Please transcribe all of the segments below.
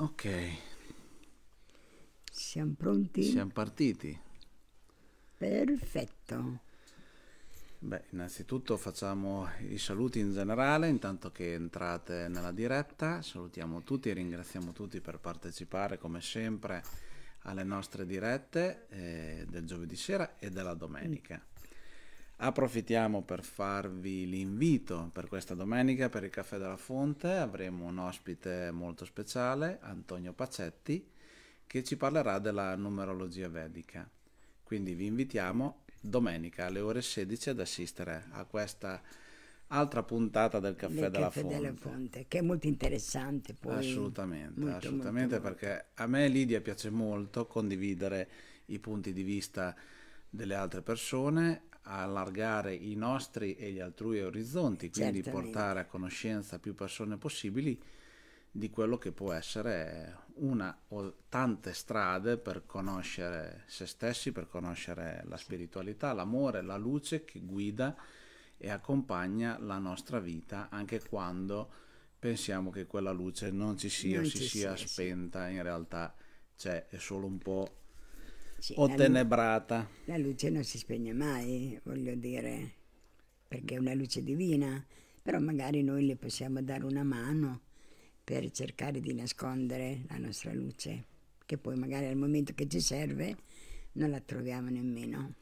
Ok. Siamo pronti? Siamo partiti. Perfetto. Beh, innanzitutto facciamo i saluti in generale, intanto che entrate nella diretta, salutiamo tutti e ringraziamo tutti per partecipare come sempre alle nostre dirette eh, del giovedì sera e della domenica. Approfittiamo per farvi l'invito per questa domenica per il Caffè della Fonte. Avremo un ospite molto speciale, Antonio Pacetti, che ci parlerà della numerologia vedica. Quindi vi invitiamo domenica alle ore 16 ad assistere a questa altra puntata del Caffè, del della, Fonte. della, Fonte. che è molto interessante poi. Assolutamente, molto, assolutamente molto, perché molto. a me Lidia piace molto condividere i punti di vista delle altre persone allargare i nostri e gli altrui orizzonti, quindi Certamente. portare a conoscenza più persone possibili di quello che può essere una o tante strade per conoscere se stessi, per conoscere la spiritualità, l'amore, la luce che guida e accompagna la nostra vita anche quando pensiamo che quella luce non ci sia non o si sia, sia spenta, in realtà c'è, è solo un po' sì, ottenebrata. La, lu- la luce non si spegne mai, voglio dire, perché è una luce divina, però magari noi le possiamo dare una mano per cercare di nascondere la nostra luce, che poi magari al momento che ci serve non la troviamo nemmeno.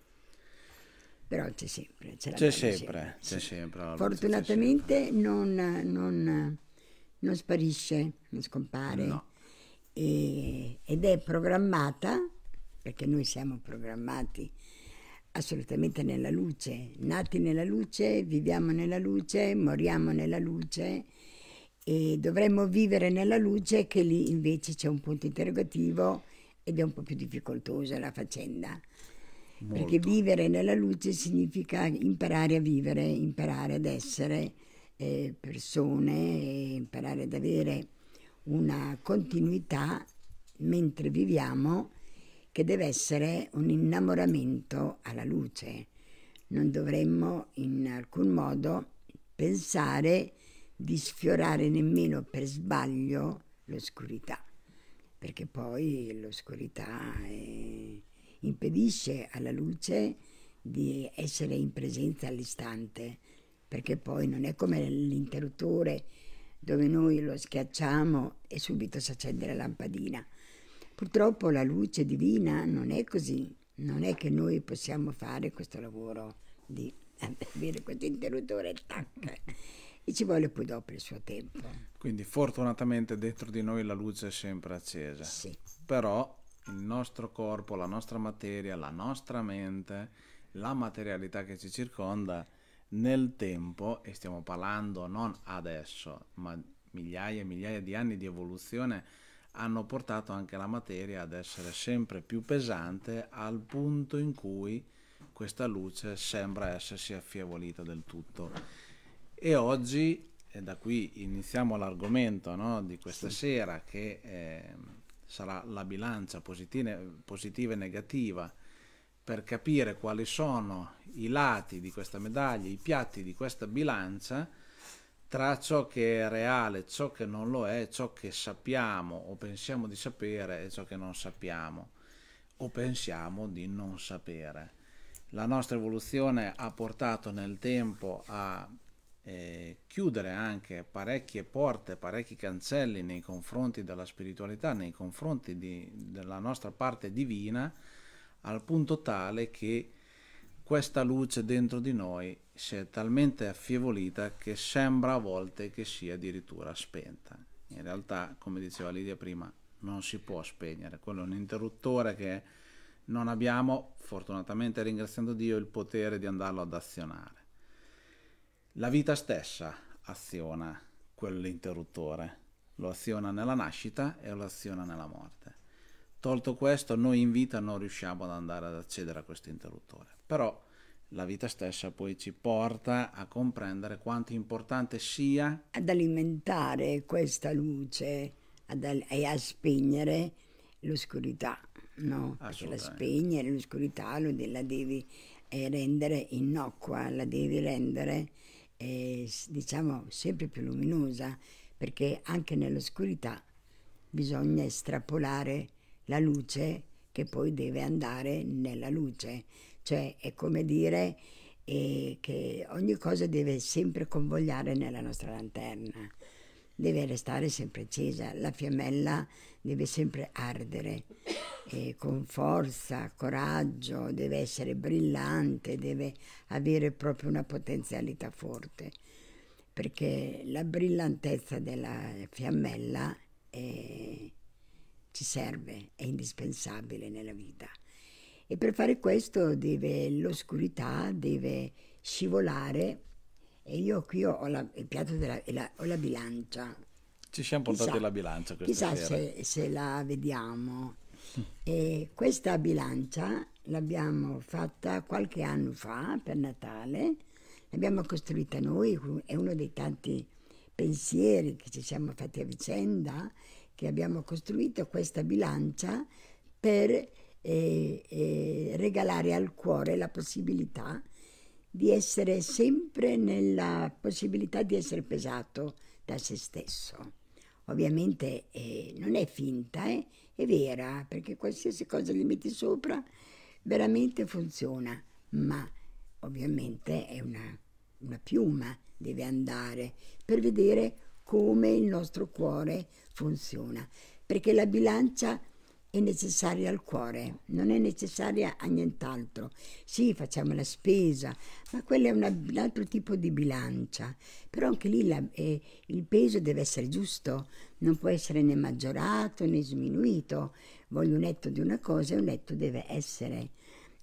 Però c'è sempre. C'è, c'è sempre, sempre, c'è sempre. Fortunatamente c'è sempre. Non, non, non, sparisce, non scompare. No. E, ed è programmata perché noi siamo programmati assolutamente nella luce, nati nella luce, viviamo nella luce, moriamo nella luce e dovremmo vivere nella luce che lì invece c'è un punto interrogativo ed è un po' più difficoltosa la faccenda. Molto. Perché vivere nella luce significa imparare a vivere, imparare ad essere eh, persone, imparare ad avere una continuità mentre viviamo che deve essere un innamoramento alla luce. Non dovremmo in alcun modo pensare di sfiorare nemmeno per sbaglio l'oscurità, perché poi l'oscurità è... Eh, impedisce alla luce di essere in presenza all'istante, perché poi non è come l'interruttore dove noi lo schiacciamo e subito si accende la lampadina Purtroppo la luce divina non è così, non è che noi possiamo fare questo lavoro di eh, avere questo interruttore tac. E ci vuole poi dopo il suo tempo. Quindi fortunatamente dentro di noi la luce è sempre accesa. Sì. Però il nostro corpo, la nostra materia, la nostra mente, la materialità che ci circonda nel tempo, e stiamo parlando non adesso, ma migliaia e migliaia di anni di evoluzione, hanno portato anche la materia ad essere sempre più pesante al punto in cui questa luce sembra essersi affievolita del tutto. E oggi, e da qui iniziamo l'argomento no, di questa sì. sera, che eh, sarà la bilancia positiva, positiva e negativa, per capire quali sono i lati di questa medaglia, i piatti di questa bilancia, tra ciò che è reale, ciò che non lo è, ciò che sappiamo o pensiamo di sapere e ciò che non sappiamo o pensiamo di non sapere. La nostra evoluzione ha portato nel tempo a eh, chiudere anche parecchie porte, parecchi cancelli nei confronti della spiritualità, nei confronti di, della nostra parte divina, al punto tale che questa luce dentro di noi si è talmente affievolita che sembra a volte che sia addirittura spenta. In realtà, come diceva Lidia prima, non si può spegnere, quello è un interruttore che non abbiamo, fortunatamente ringraziando Dio, il potere di andarlo ad azionare. La vita stessa aziona quell'interruttore, lo aziona nella nascita e lo aziona nella morte. Tolto questo, noi in vita non riusciamo ad andare ad accedere a questo interruttore, però la vita stessa poi ci porta a comprendere quanto importante sia ad alimentare questa luce al- e a spegnere l'oscurità, no? Perché la spegnere l'oscurità la devi eh, rendere innocua, la devi rendere eh, diciamo sempre più luminosa, perché anche nell'oscurità bisogna estrapolare la luce che poi deve andare nella luce. Cioè è come dire eh, che ogni cosa deve sempre convogliare nella nostra lanterna, deve restare sempre accesa, la fiammella deve sempre ardere eh, con forza, coraggio, deve essere brillante, deve avere proprio una potenzialità forte, perché la brillantezza della fiammella è ci serve, è indispensabile nella vita. E per fare questo deve l'oscurità, deve scivolare. E io qui ho la, il piatto della la, ho la bilancia. Ci siamo portati chissà, la bilancia questa chissà sera. Se, se la vediamo. e questa bilancia l'abbiamo fatta qualche anno fa per Natale. L'abbiamo costruita noi, è uno dei tanti pensieri che ci siamo fatti a vicenda che abbiamo costruito questa bilancia per eh, eh, regalare al cuore la possibilità di essere sempre nella possibilità di essere pesato da se stesso. Ovviamente eh, non è finta, eh, è vera, perché qualsiasi cosa gli metti sopra veramente funziona, ma ovviamente è una, una piuma, deve andare per vedere come il nostro cuore funziona, perché la bilancia è necessaria al cuore, non è necessaria a nient'altro. Sì, facciamo la spesa, ma quella è una, un altro tipo di bilancia, però anche lì la, eh, il peso deve essere giusto, non può essere né maggiorato né sminuito. Voglio un netto di una cosa e un netto deve essere.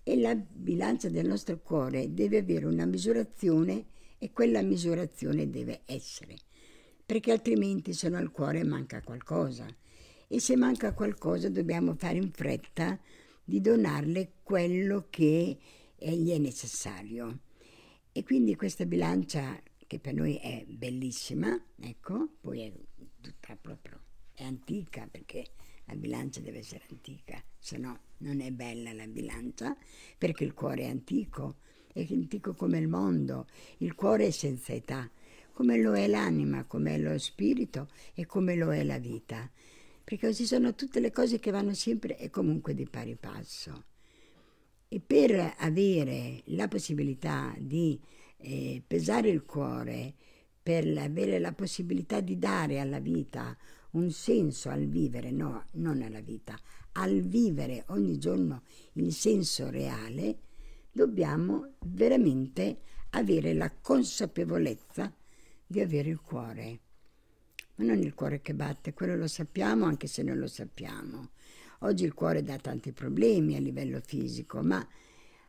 E la bilancia del nostro cuore deve avere una misurazione e quella misurazione deve essere perché altrimenti se no al cuore manca qualcosa e se manca qualcosa dobbiamo fare in fretta di donarle quello che eh, gli è necessario. E quindi questa bilancia che per noi è bellissima, ecco, poi è tutta proprio, è antica perché la bilancia deve essere antica, se no non è bella la bilancia perché il cuore è antico, è antico come il mondo, il cuore è senza età come lo è l'anima, come lo spirito e come lo è la vita. Perché ci sono tutte le cose che vanno sempre e comunque di pari passo. E per avere la possibilità di eh, pesare il cuore, per avere la possibilità di dare alla vita un senso al vivere, no, non alla vita, al vivere ogni giorno il senso reale, dobbiamo veramente avere la consapevolezza di avere il cuore, ma non il cuore che batte, quello lo sappiamo anche se non lo sappiamo. Oggi il cuore dà tanti problemi a livello fisico, ma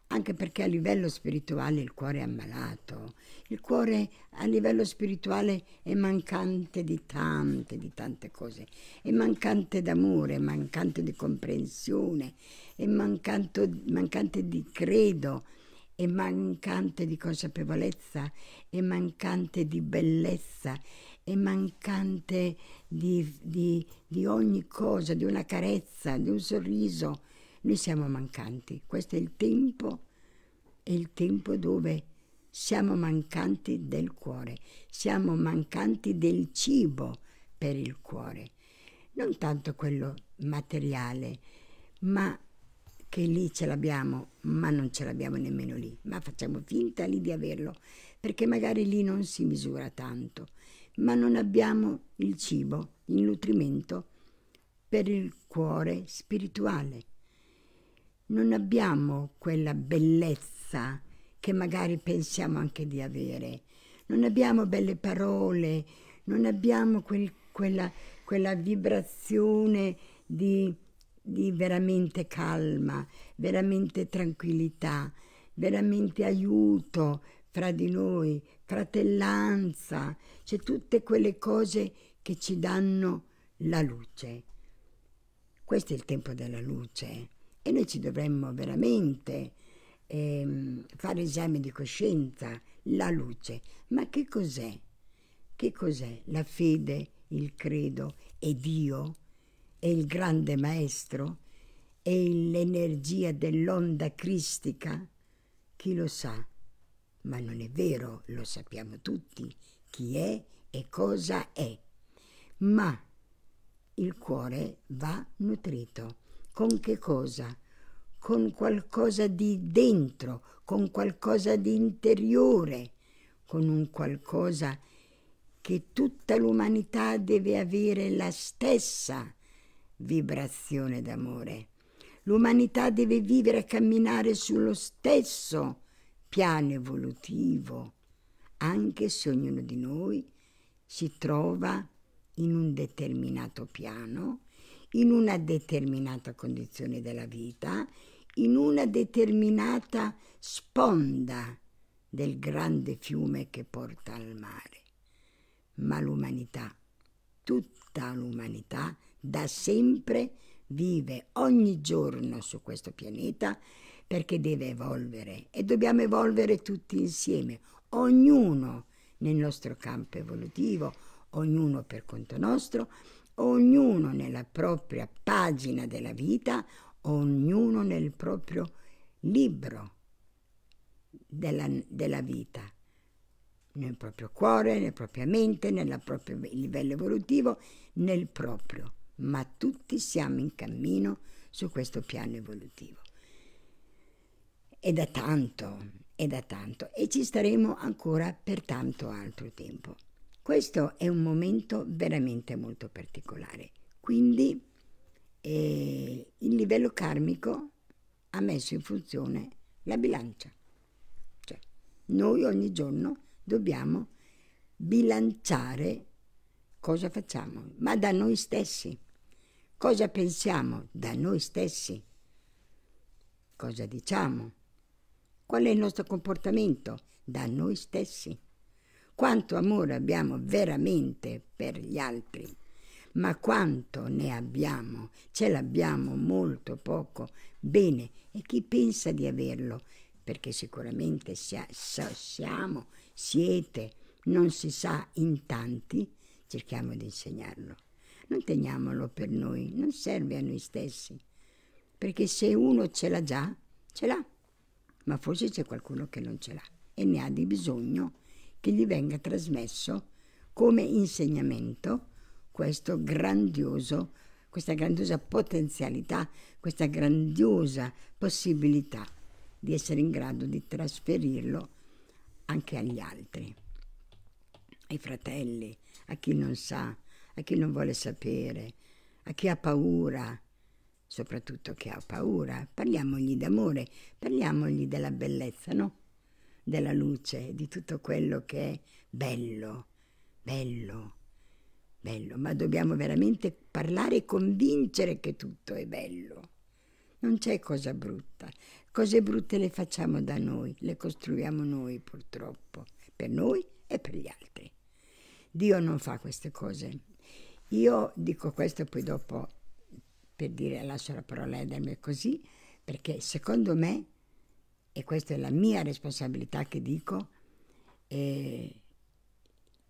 anche perché a livello spirituale il cuore è ammalato, il cuore a livello spirituale è mancante di tante, di tante cose, è mancante d'amore, è mancante di comprensione, è mancante, mancante di credo, è mancante di consapevolezza, è mancante di bellezza, è mancante di, di, di ogni cosa, di una carezza, di un sorriso. Noi siamo mancanti. Questo è il tempo, è il tempo dove siamo mancanti del cuore, siamo mancanti del cibo per il cuore, non tanto quello materiale, ma che lì ce l'abbiamo, ma non ce l'abbiamo nemmeno lì, ma facciamo finta lì di averlo, perché magari lì non si misura tanto, ma non abbiamo il cibo, il nutrimento per il cuore spirituale. Non abbiamo quella bellezza che magari pensiamo anche di avere, non abbiamo belle parole, non abbiamo quel, quella, quella vibrazione di di veramente calma, veramente tranquillità, veramente aiuto fra di noi, fratellanza, cioè tutte quelle cose che ci danno la luce. Questo è il tempo della luce eh. e noi ci dovremmo veramente ehm, fare esame di coscienza, la luce. Ma che cos'è? Che cos'è la fede, il credo e Dio? è il grande maestro? È l'energia dell'onda cristica? Chi lo sa? Ma non è vero, lo sappiamo tutti, chi è e cosa è. Ma il cuore va nutrito. Con che cosa? Con qualcosa di dentro, con qualcosa di interiore, con un qualcosa che tutta l'umanità deve avere la stessa vibrazione d'amore. L'umanità deve vivere e camminare sullo stesso piano evolutivo, anche se ognuno di noi si trova in un determinato piano, in una determinata condizione della vita, in una determinata sponda del grande fiume che porta al mare. Ma l'umanità, tutta l'umanità, da sempre vive ogni giorno su questo pianeta perché deve evolvere e dobbiamo evolvere tutti insieme, ognuno nel nostro campo evolutivo, ognuno per conto nostro, ognuno nella propria pagina della vita, ognuno nel proprio libro della, della vita, nel proprio cuore, nella propria mente, nel proprio livello evolutivo, nel proprio ma tutti siamo in cammino su questo piano evolutivo. È da tanto, è da tanto, e ci staremo ancora per tanto altro tempo. Questo è un momento veramente molto particolare. Quindi eh, il livello karmico ha messo in funzione la bilancia. Cioè, noi ogni giorno dobbiamo bilanciare cosa facciamo, ma da noi stessi Cosa pensiamo da noi stessi? Cosa diciamo? Qual è il nostro comportamento da noi stessi? Quanto amore abbiamo veramente per gli altri? Ma quanto ne abbiamo? Ce l'abbiamo molto poco. Bene, e chi pensa di averlo? Perché sicuramente sia, so, siamo, siete, non si sa in tanti, cerchiamo di insegnarlo non teniamolo per noi, non serve a noi stessi, perché se uno ce l'ha già, ce l'ha, ma forse c'è qualcuno che non ce l'ha e ne ha di bisogno che gli venga trasmesso come insegnamento questo grandioso, questa grandiosa potenzialità, questa grandiosa possibilità di essere in grado di trasferirlo anche agli altri, ai fratelli, a chi non sa a chi non vuole sapere, a chi ha paura, soprattutto chi ha paura. Parliamogli d'amore, parliamogli della bellezza, no? Della luce, di tutto quello che è bello, bello, bello. Ma dobbiamo veramente parlare e convincere che tutto è bello. Non c'è cosa brutta. Cose brutte le facciamo da noi, le costruiamo noi purtroppo, per noi e per gli altri. Dio non fa queste cose, io dico questo poi dopo per dire lascio la parola a Edelme così, perché secondo me, e questa è la mia responsabilità che dico, eh,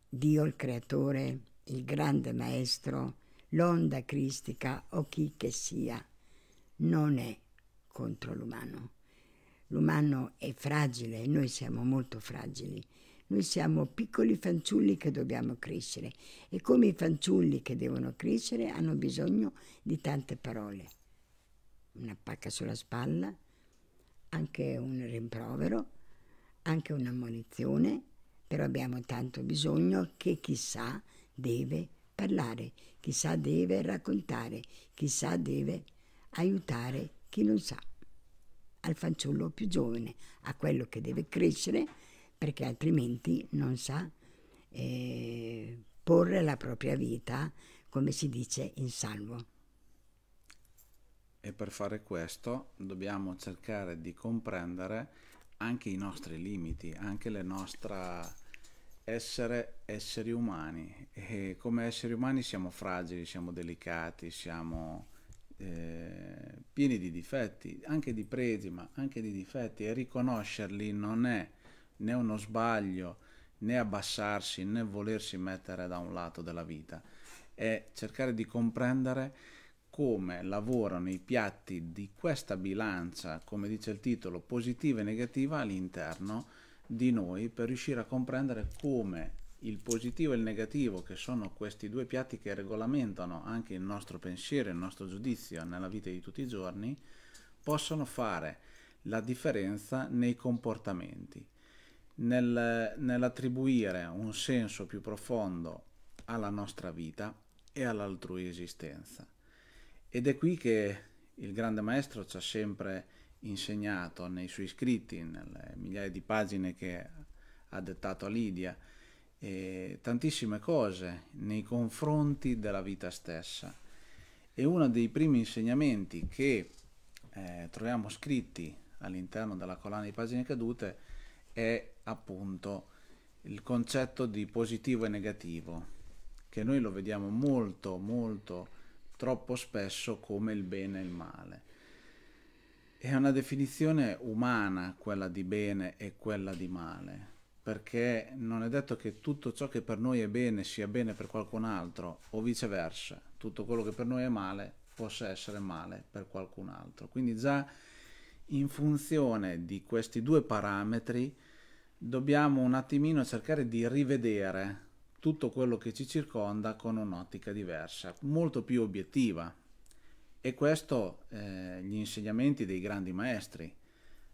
Dio il creatore, il grande maestro, l'onda cristica o chi che sia, non è contro l'umano. L'umano è fragile, noi siamo molto fragili noi siamo piccoli fanciulli che dobbiamo crescere e come i fanciulli che devono crescere hanno bisogno di tante parole. Una pacca sulla spalla, anche un rimprovero, anche un'ammonizione, però abbiamo tanto bisogno che chissà deve parlare, chissà deve raccontare, chissà deve aiutare chi non sa. Al fanciullo più giovane, a quello che deve crescere perché altrimenti non sa eh, porre la propria vita, come si dice, in salvo. E per fare questo dobbiamo cercare di comprendere anche i nostri limiti, anche le nostre essere esseri umani e come esseri umani siamo fragili, siamo delicati, siamo eh, pieni di difetti, anche di pregi, ma anche di difetti e riconoscerli non è né uno sbaglio, né abbassarsi, né volersi mettere da un lato della vita, è cercare di comprendere come lavorano i piatti di questa bilancia, come dice il titolo, positiva e negativa all'interno di noi per riuscire a comprendere come il positivo e il negativo, che sono questi due piatti che regolamentano anche il nostro pensiero, il nostro giudizio nella vita di tutti i giorni, possono fare la differenza nei comportamenti nel, nell'attribuire un senso più profondo alla nostra vita e all'altrui esistenza. Ed è qui che il grande maestro ci ha sempre insegnato nei suoi scritti, nelle migliaia di pagine che ha dettato a Lidia, tantissime cose nei confronti della vita stessa. E uno dei primi insegnamenti che eh, troviamo scritti all'interno della collana di pagine cadute è è appunto il concetto di positivo e negativo, che noi lo vediamo molto, molto, troppo spesso come il bene e il male. È una definizione umana quella di bene e quella di male, perché non è detto che tutto ciò che per noi è bene sia bene per qualcun altro o viceversa, tutto quello che per noi è male possa essere male per qualcun altro. Quindi già in funzione di questi due parametri dobbiamo un attimino cercare di rivedere tutto quello che ci circonda con un'ottica diversa, molto più obiettiva. E questo eh, gli insegnamenti dei grandi maestri,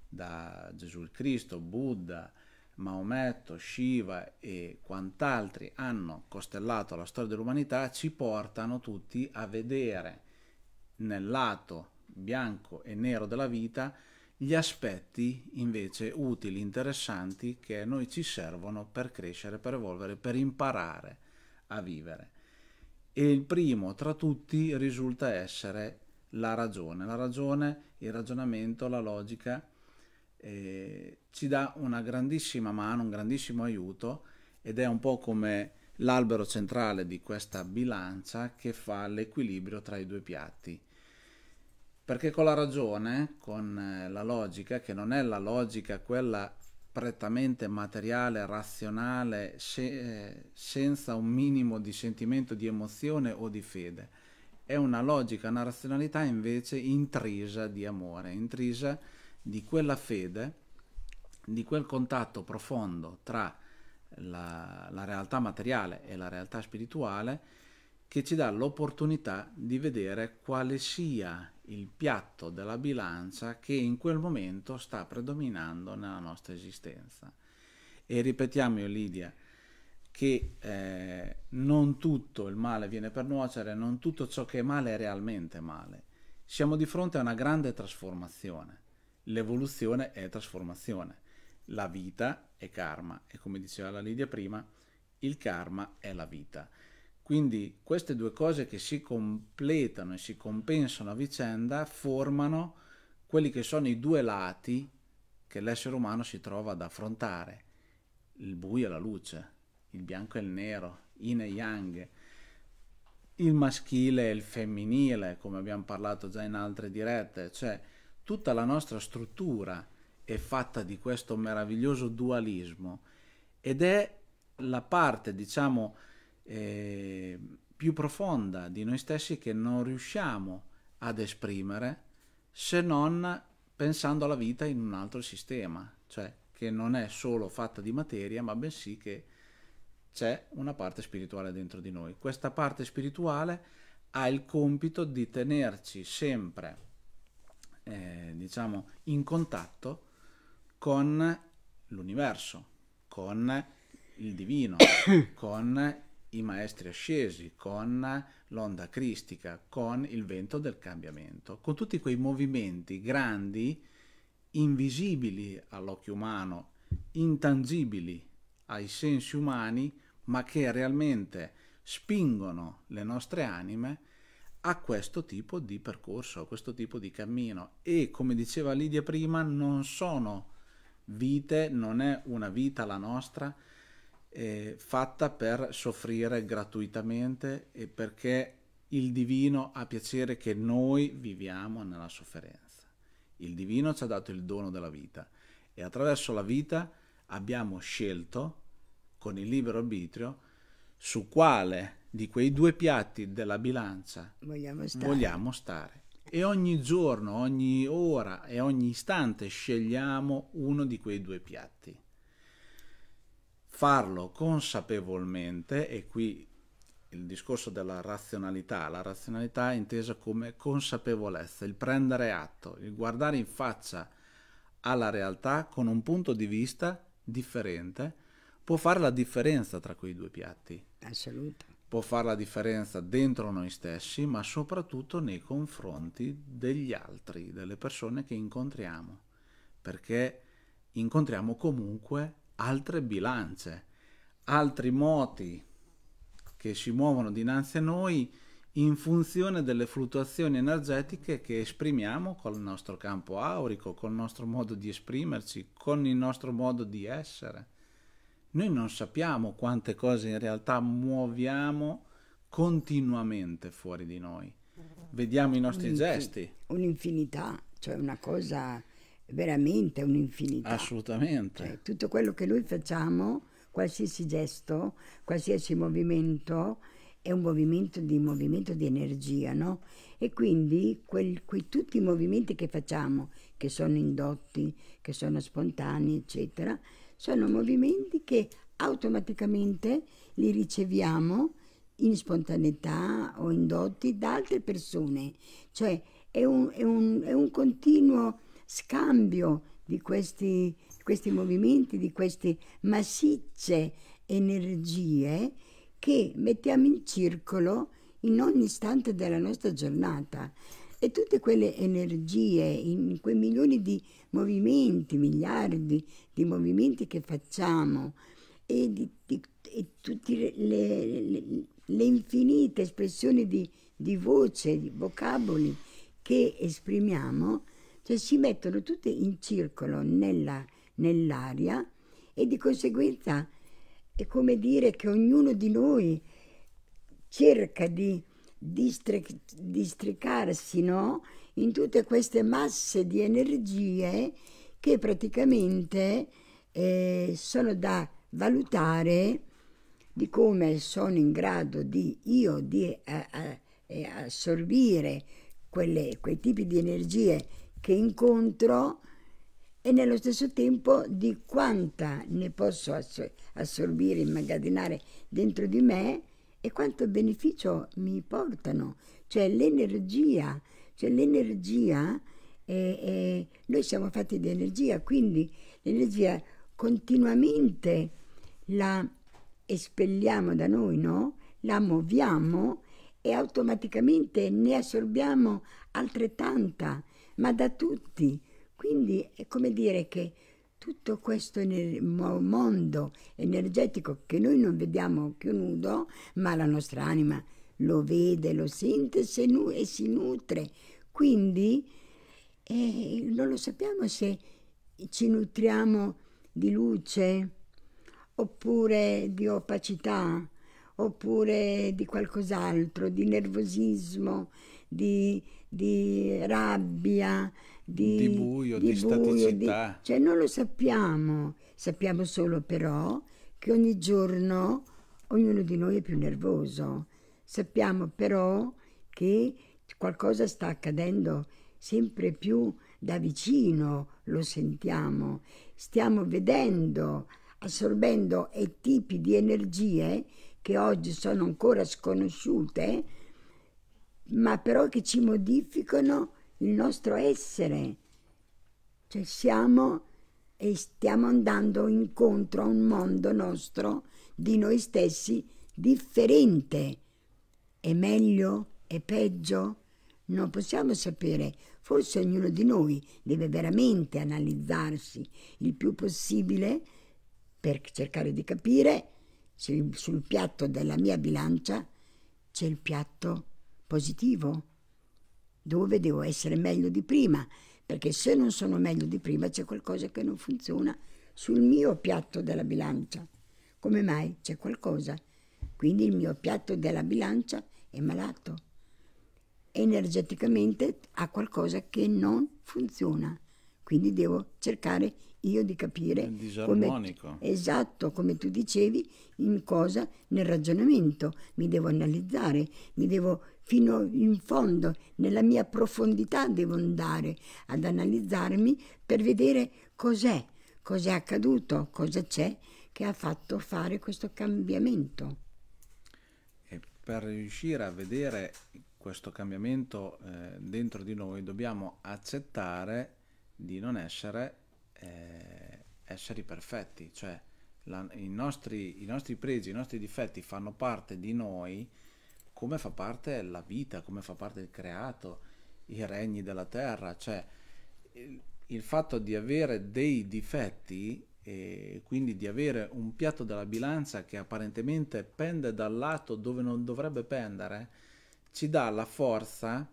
da Gesù Cristo, Buddha, Maometto, Shiva e quant'altri hanno costellato la storia dell'umanità, ci portano tutti a vedere nel lato bianco e nero della vita gli aspetti invece utili, interessanti che a noi ci servono per crescere, per evolvere, per imparare a vivere. E il primo tra tutti risulta essere la ragione. La ragione, il ragionamento, la logica eh, ci dà una grandissima mano, un grandissimo aiuto ed è un po' come l'albero centrale di questa bilancia che fa l'equilibrio tra i due piatti perché con la ragione, con eh, la logica, che non è la logica quella prettamente materiale, razionale, se, eh, senza un minimo di sentimento di emozione o di fede, è una logica, una razionalità invece intrisa di amore, intrisa di quella fede, di quel contatto profondo tra la, la realtà materiale e la realtà spirituale che ci dà l'opportunità di vedere quale sia il piatto della bilancia che in quel momento sta predominando nella nostra esistenza. E ripetiamo io Lidia che eh, non tutto il male viene per nuocere, non tutto ciò che è male è realmente male. Siamo di fronte a una grande trasformazione. L'evoluzione è trasformazione. La vita è karma e come diceva la Lidia prima, il karma è la vita. Quindi queste due cose che si completano e si compensano a vicenda formano quelli che sono i due lati che l'essere umano si trova ad affrontare, il buio e la luce, il bianco e il nero, yin e yang, il maschile e il femminile, come abbiamo parlato già in altre dirette, cioè tutta la nostra struttura è fatta di questo meraviglioso dualismo ed è la parte, diciamo, eh, più profonda di noi stessi che non riusciamo ad esprimere se non pensando alla vita in un altro sistema, cioè che non è solo fatta di materia, ma bensì che c'è una parte spirituale dentro di noi. Questa parte spirituale ha il compito di tenerci sempre, eh, diciamo, in contatto con l'universo, con il divino, con i maestri ascesi, con l'onda cristica, con il vento del cambiamento, con tutti quei movimenti grandi, invisibili all'occhio umano, intangibili ai sensi umani, ma che realmente spingono le nostre anime a questo tipo di percorso, a questo tipo di cammino. E come diceva Lidia prima, non sono vite, non è una vita la nostra, eh, fatta per soffrire gratuitamente e perché il divino ha piacere che noi viviamo nella sofferenza. Il divino ci ha dato il dono della vita e attraverso la vita abbiamo scelto con il libero arbitrio su quale di quei due piatti della bilancia vogliamo stare. vogliamo stare. E ogni giorno, ogni ora e ogni istante scegliamo uno di quei due piatti farlo consapevolmente e qui il discorso della razionalità, la razionalità è intesa come consapevolezza, il prendere atto, il guardare in faccia alla realtà con un punto di vista differente, può fare la differenza tra quei due piatti. Assoluto. Può fare la differenza dentro noi stessi, ma soprattutto nei confronti degli altri, delle persone che incontriamo, perché incontriamo comunque altre bilance, altri moti che si muovono dinanzi a noi in funzione delle fluttuazioni energetiche che esprimiamo col nostro campo aurico, col nostro modo di esprimerci, con il nostro modo di essere. Noi non sappiamo quante cose in realtà muoviamo continuamente fuori di noi. Vediamo i nostri Un'infin- gesti. Un'infinità, cioè una cosa veramente un'infinità. Assolutamente. Cioè, tutto quello che noi facciamo, qualsiasi gesto, qualsiasi movimento, è un movimento di, movimento di energia, no? E quindi quel, quei, tutti i movimenti che facciamo, che sono indotti, che sono spontanei, eccetera, sono movimenti che automaticamente li riceviamo in spontaneità o indotti da altre persone. Cioè è un, è un, è un continuo scambio di questi, questi movimenti, di queste massicce energie che mettiamo in circolo in ogni istante della nostra giornata. E tutte quelle energie, in quei milioni di movimenti, miliardi di movimenti che facciamo e, di, di, e tutte le, le, le, infinite espressioni di, di voce, di vocaboli che esprimiamo, cioè si mettono tutte in circolo nella, nell'aria e di conseguenza è come dire che ognuno di noi cerca di districarsi no? in tutte queste masse di energie che praticamente eh, sono da valutare di come sono in grado di io di a, eh, a, eh, eh, assorbire quelle, quei tipi di energie che incontro e nello stesso tempo di quanta ne posso assorbire, immagazzinare dentro di me e quanto beneficio mi portano, cioè l'energia, cioè l'energia, eh, eh, noi siamo fatti di energia, quindi l'energia continuamente la espelliamo da noi, no? La muoviamo e automaticamente ne assorbiamo altrettanta ma da tutti. Quindi è come dire che tutto questo mondo energetico che noi non vediamo più nudo, ma la nostra anima lo vede, lo sente se nu- e si nutre. Quindi eh, non lo sappiamo se ci nutriamo di luce oppure di opacità oppure di qualcos'altro, di nervosismo, di di rabbia, di, di buio, di, di staticità. Di... Cioè non lo sappiamo, sappiamo solo però che ogni giorno ognuno di noi è più nervoso, sappiamo però che qualcosa sta accadendo sempre più da vicino, lo sentiamo, stiamo vedendo, assorbendo e tipi di energie che oggi sono ancora sconosciute ma però che ci modificano il nostro essere. Cioè siamo e stiamo andando incontro a un mondo nostro di noi stessi differente. È meglio? È peggio? Non possiamo sapere. Forse ognuno di noi deve veramente analizzarsi il più possibile per cercare di capire se sul piatto della mia bilancia c'è il piatto positivo, dove devo essere meglio di prima, perché se non sono meglio di prima c'è qualcosa che non funziona sul mio piatto della bilancia. Come mai? C'è qualcosa. Quindi il mio piatto della bilancia è malato. Energeticamente ha qualcosa che non funziona. Quindi devo cercare io di capire... Come, esatto, come tu dicevi, in cosa? Nel ragionamento. Mi devo analizzare, mi devo fino in fondo, nella mia profondità devo andare ad analizzarmi per vedere cos'è, cos'è accaduto, cosa c'è che ha fatto fare questo cambiamento. E per riuscire a vedere questo cambiamento eh, dentro di noi dobbiamo accettare di non essere eh, esseri perfetti, cioè la, i, nostri, i nostri pregi, i nostri difetti fanno parte di noi come fa parte la vita, come fa parte il creato, i regni della terra, cioè il, il fatto di avere dei difetti e quindi di avere un piatto della bilancia che apparentemente pende dal lato dove non dovrebbe pendere, ci dà la forza,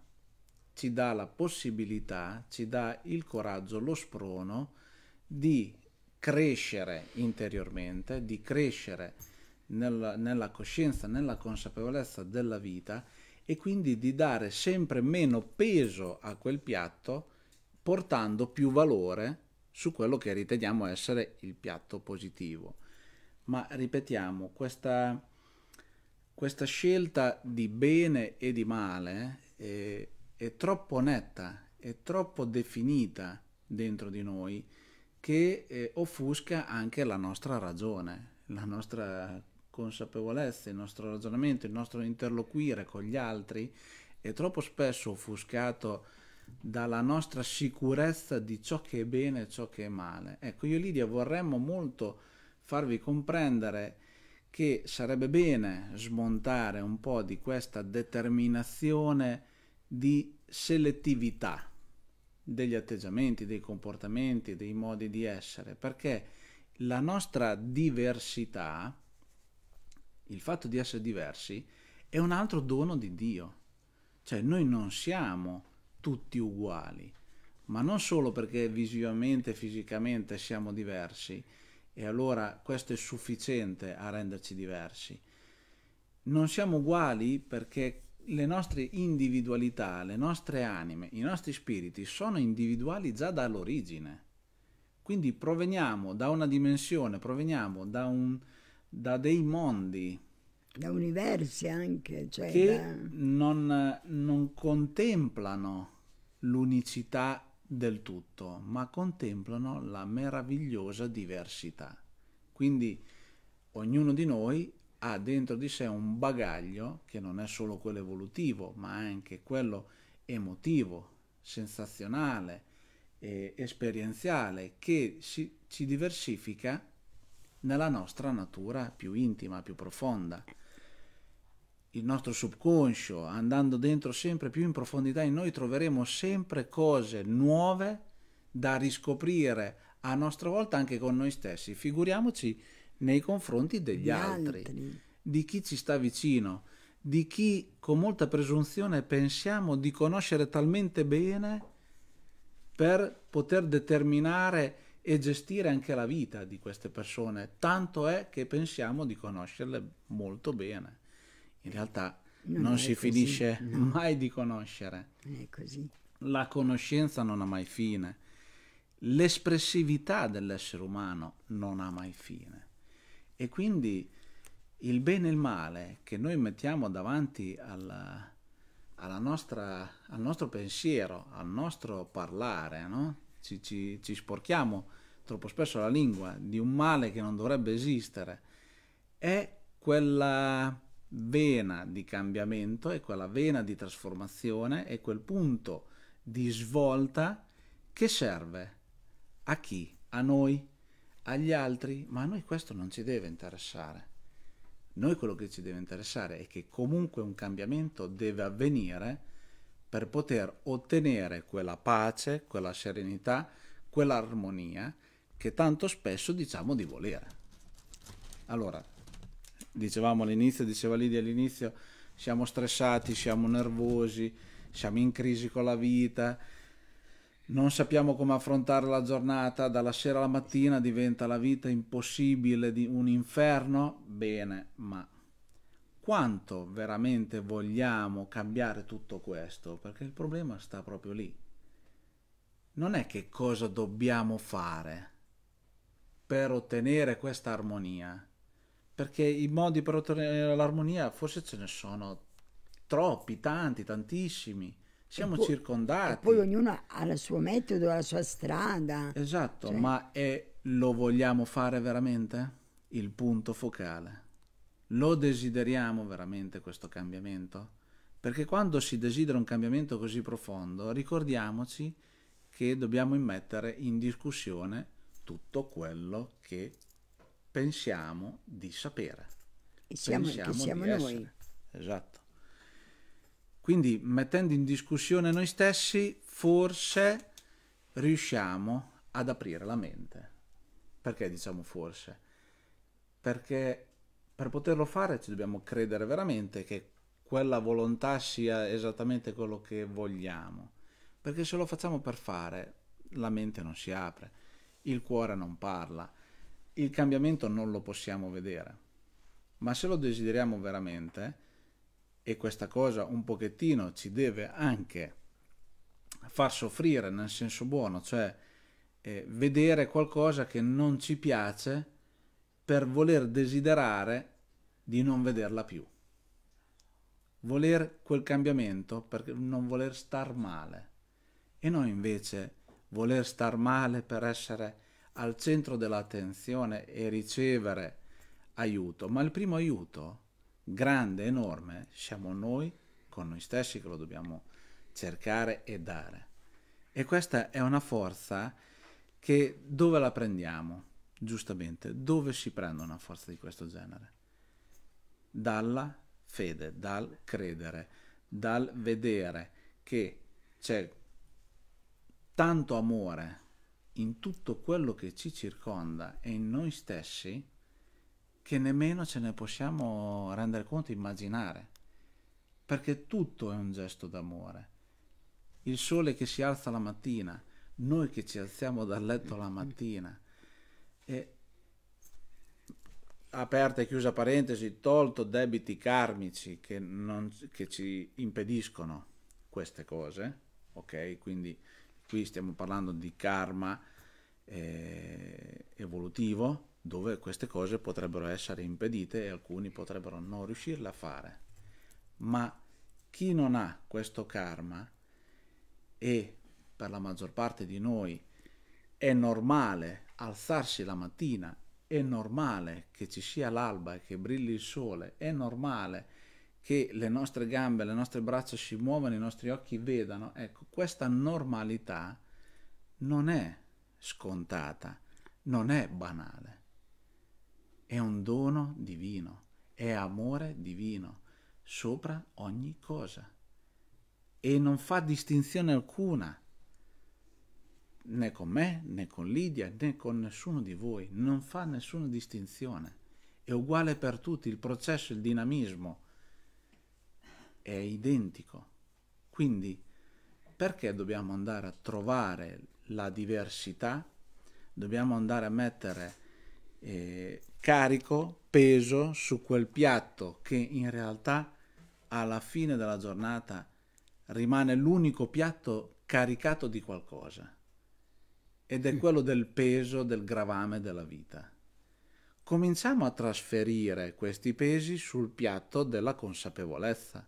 ci dà la possibilità, ci dà il coraggio, lo sprono di crescere interiormente, di crescere nella, nella coscienza, nella consapevolezza della vita e quindi di dare sempre meno peso a quel piatto portando più valore su quello che riteniamo essere il piatto positivo. Ma ripetiamo, questa, questa scelta di bene e di male è, eh, è troppo netta, è troppo definita dentro di noi che eh, offusca anche la nostra ragione, la nostra consapevolezza, il nostro ragionamento, il nostro interloquire con gli altri è troppo spesso offuscato dalla nostra sicurezza di ciò che è bene e ciò che è male. Ecco, io Lidia vorremmo molto farvi comprendere che sarebbe bene smontare un po' di questa determinazione di selettività degli atteggiamenti, dei comportamenti, dei modi di essere, perché la nostra diversità, il fatto di essere diversi, è un altro dono di Dio. Cioè noi non siamo tutti uguali, ma non solo perché visivamente e fisicamente siamo diversi, e allora questo è sufficiente a renderci diversi. Non siamo uguali perché le nostre individualità, le nostre anime, i nostri spiriti sono individuali già dall'origine. Quindi proveniamo da una dimensione, proveniamo da, un, da dei mondi. Da universi anche. Cioè che da... non, non contemplano l'unicità del tutto, ma contemplano la meravigliosa diversità. Quindi ognuno di noi ha dentro di sé un bagaglio che non è solo quello evolutivo, ma anche quello emotivo, sensazionale, e esperienziale, che si, ci diversifica nella nostra natura più intima, più profonda. Il nostro subconscio, andando dentro sempre più in profondità in noi, troveremo sempre cose nuove da riscoprire a nostra volta anche con noi stessi. Figuriamoci nei confronti degli altri, altri, di chi ci sta vicino, di chi con molta presunzione pensiamo di conoscere talmente bene per poter determinare e gestire anche la vita di queste persone, tanto è che pensiamo di conoscerle molto bene. In realtà non, non si così, finisce no. mai di conoscere. La conoscenza non ha mai fine. L'espressività dell'essere umano non ha mai fine. E quindi il bene e il male che noi mettiamo davanti alla, alla nostra, al nostro pensiero, al nostro parlare, no? ci, ci, ci sporchiamo troppo spesso la lingua di un male che non dovrebbe esistere, è quella vena di cambiamento, è quella vena di trasformazione, è quel punto di svolta che serve a chi? A noi agli altri, ma a noi questo non ci deve interessare. Noi quello che ci deve interessare è che comunque un cambiamento deve avvenire per poter ottenere quella pace, quella serenità, quell'armonia che tanto spesso diciamo di volere. Allora, dicevamo all'inizio, diceva Lidia all'inizio, siamo stressati, siamo nervosi, siamo in crisi con la vita, non sappiamo come affrontare la giornata, dalla sera alla mattina diventa la vita impossibile, di un inferno, bene, ma quanto veramente vogliamo cambiare tutto questo? Perché il problema sta proprio lì. Non è che cosa dobbiamo fare per ottenere questa armonia, perché i modi per ottenere l'armonia forse ce ne sono troppi, tanti, tantissimi siamo poi, circondati. poi ognuno ha il suo metodo, la sua strada. Esatto, cioè. ma è, lo vogliamo fare veramente? Il punto focale. Lo desideriamo veramente questo cambiamento? Perché quando si desidera un cambiamento così profondo, ricordiamoci che dobbiamo immettere in discussione tutto quello che pensiamo di sapere. E siamo, pensiamo che siamo noi. Essere. Esatto. Quindi mettendo in discussione noi stessi forse riusciamo ad aprire la mente. Perché diciamo forse? Perché per poterlo fare ci dobbiamo credere veramente che quella volontà sia esattamente quello che vogliamo. Perché se lo facciamo per fare, la mente non si apre, il cuore non parla, il cambiamento non lo possiamo vedere. Ma se lo desideriamo veramente, e questa cosa un pochettino ci deve anche far soffrire nel senso buono, cioè eh, vedere qualcosa che non ci piace per voler desiderare di non vederla più. Voler quel cambiamento per non voler star male e noi invece voler star male per essere al centro dell'attenzione e ricevere aiuto, ma il primo aiuto grande, enorme, siamo noi con noi stessi che lo dobbiamo cercare e dare. E questa è una forza che dove la prendiamo? Giustamente, dove si prende una forza di questo genere? Dalla fede, dal credere, dal vedere che c'è tanto amore in tutto quello che ci circonda e in noi stessi che nemmeno ce ne possiamo rendere conto, immaginare, perché tutto è un gesto d'amore. Il sole che si alza la mattina, noi che ci alziamo dal letto la mattina, e aperta e chiusa parentesi, tolto debiti karmici che, non, che ci impediscono queste cose, ok? Quindi qui stiamo parlando di karma eh, evolutivo, dove queste cose potrebbero essere impedite e alcuni potrebbero non riuscirle a fare. Ma chi non ha questo karma, e per la maggior parte di noi è normale alzarsi la mattina, è normale che ci sia l'alba e che brilli il sole, è normale che le nostre gambe, le nostre braccia si muovano, i nostri occhi vedano, ecco, questa normalità non è scontata, non è banale. È un dono divino, è amore divino sopra ogni cosa e non fa distinzione alcuna né con me, né con Lidia, né con nessuno di voi, non fa nessuna distinzione. È uguale per tutti, il processo, il dinamismo è identico. Quindi perché dobbiamo andare a trovare la diversità? Dobbiamo andare a mettere eh, carico, peso su quel piatto che in realtà alla fine della giornata rimane l'unico piatto caricato di qualcosa ed è mm. quello del peso, del gravame della vita. Cominciamo a trasferire questi pesi sul piatto della consapevolezza,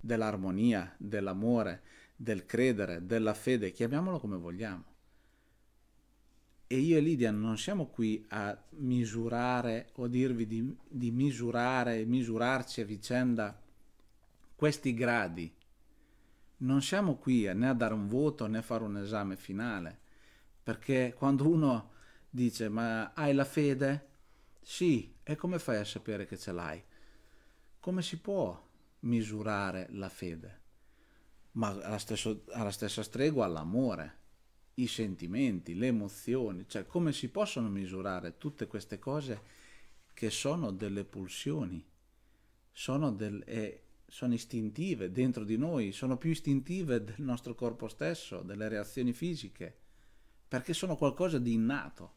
dell'armonia, dell'amore, del credere, della fede, chiamiamolo come vogliamo e io e Lidia non siamo qui a misurare o a dirvi di, di misurare e misurarci a vicenda questi gradi. Non siamo qui né a dare un voto né a fare un esame finale, perché quando uno dice ma hai la fede? Sì, e come fai a sapere che ce l'hai? Come si può misurare la fede? Ma alla stessa stregua l'amore i sentimenti, le emozioni, cioè come si possono misurare tutte queste cose che sono delle pulsioni, sono, del, eh, sono istintive dentro di noi, sono più istintive del nostro corpo stesso, delle reazioni fisiche, perché sono qualcosa di innato,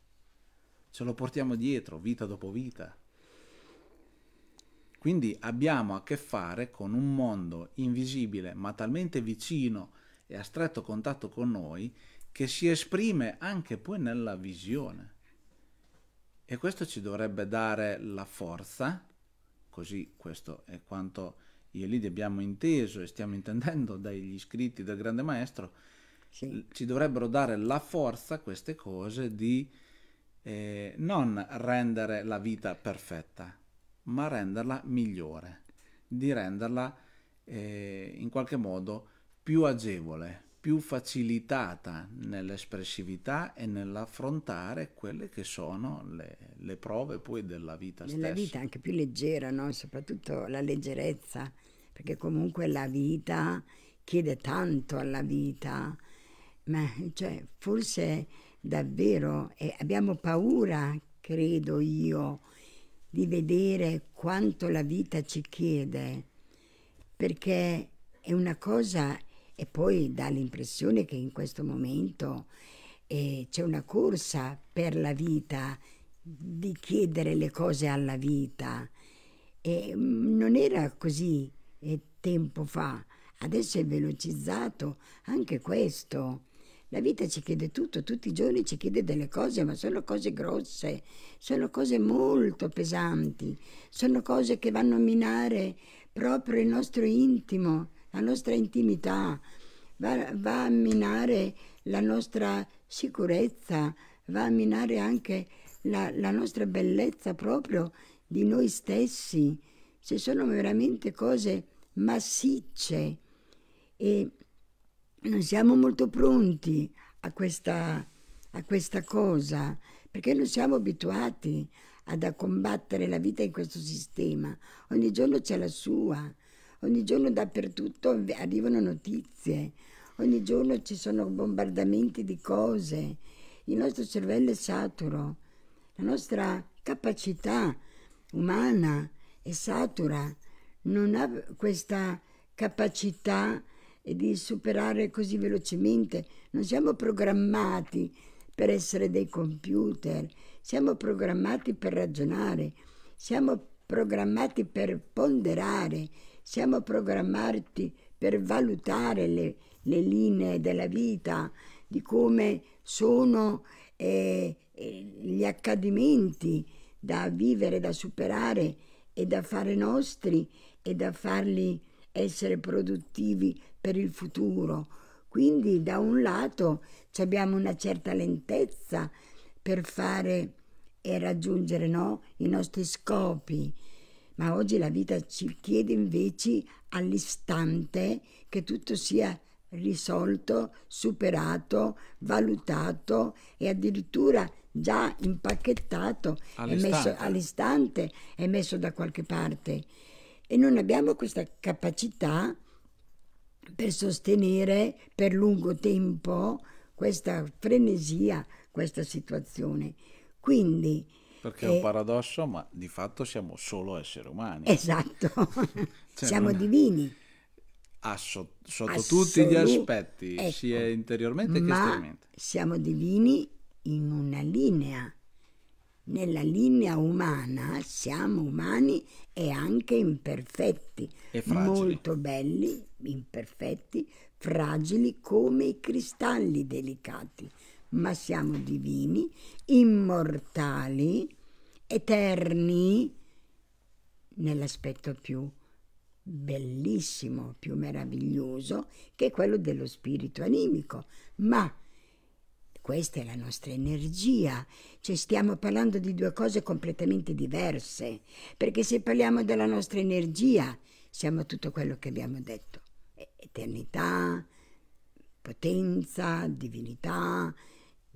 ce lo portiamo dietro vita dopo vita. Quindi abbiamo a che fare con un mondo invisibile ma talmente vicino e a stretto contatto con noi che si esprime anche poi nella visione. E questo ci dovrebbe dare la forza, così questo è quanto io e Lidia abbiamo inteso e stiamo intendendo dagli scritti del grande maestro, sì. ci dovrebbero dare la forza queste cose di eh, non rendere la vita perfetta, ma renderla migliore, di renderla eh, in qualche modo più agevole, più facilitata nell'espressività e nell'affrontare quelle che sono le, le prove poi della vita stessa. Della vita anche più leggera, no? soprattutto la leggerezza, perché comunque la vita chiede tanto alla vita, ma cioè, forse davvero eh, abbiamo paura, credo io, di vedere quanto la vita ci chiede, perché è una cosa e poi dà l'impressione che in questo momento eh, c'è una corsa per la vita, di chiedere le cose alla vita. E mm, non era così eh, tempo fa, adesso è velocizzato anche questo. La vita ci chiede tutto, tutti i giorni ci chiede delle cose, ma sono cose grosse, sono cose molto pesanti, sono cose che vanno a minare proprio il nostro intimo, la nostra intimità, va, va a minare la nostra sicurezza, va a minare anche la, la nostra bellezza proprio di noi stessi. Ci sono veramente cose massicce e non siamo molto pronti a questa, a questa cosa perché non siamo abituati ad a combattere la vita in questo sistema. Ogni giorno c'è la sua. Ogni giorno dappertutto arrivano notizie, ogni giorno ci sono bombardamenti di cose. Il nostro cervello è saturo, la nostra capacità umana è satura, non ha questa capacità di superare così velocemente. Non siamo programmati per essere dei computer, siamo programmati per ragionare, siamo programmati per ponderare, siamo programmati per valutare le, le linee della vita, di come sono eh, eh, gli accadimenti da vivere, da superare e da fare nostri e da farli essere produttivi per il futuro. Quindi da un lato abbiamo una certa lentezza per fare e raggiungere no? i nostri scopi ma oggi la vita ci chiede invece all'istante che tutto sia risolto, superato, valutato e addirittura già impacchettato all'istante. È messo all'istante e messo da qualche parte. E non abbiamo questa capacità per sostenere per lungo tempo questa frenesia, questa situazione. Quindi perché è un paradosso, ma di fatto siamo solo esseri umani. Esatto, cioè, siamo non... divini. Asso, sotto Assolut... tutti gli aspetti, ecco. sia interiormente ma che esteramente. Siamo divini in una linea. Nella linea umana siamo umani e anche imperfetti, e molto belli, imperfetti, fragili come i cristalli delicati ma siamo divini, immortali, eterni, nell'aspetto più bellissimo, più meraviglioso, che è quello dello spirito animico. Ma questa è la nostra energia, cioè stiamo parlando di due cose completamente diverse, perché se parliamo della nostra energia, siamo tutto quello che abbiamo detto, eternità, potenza, divinità,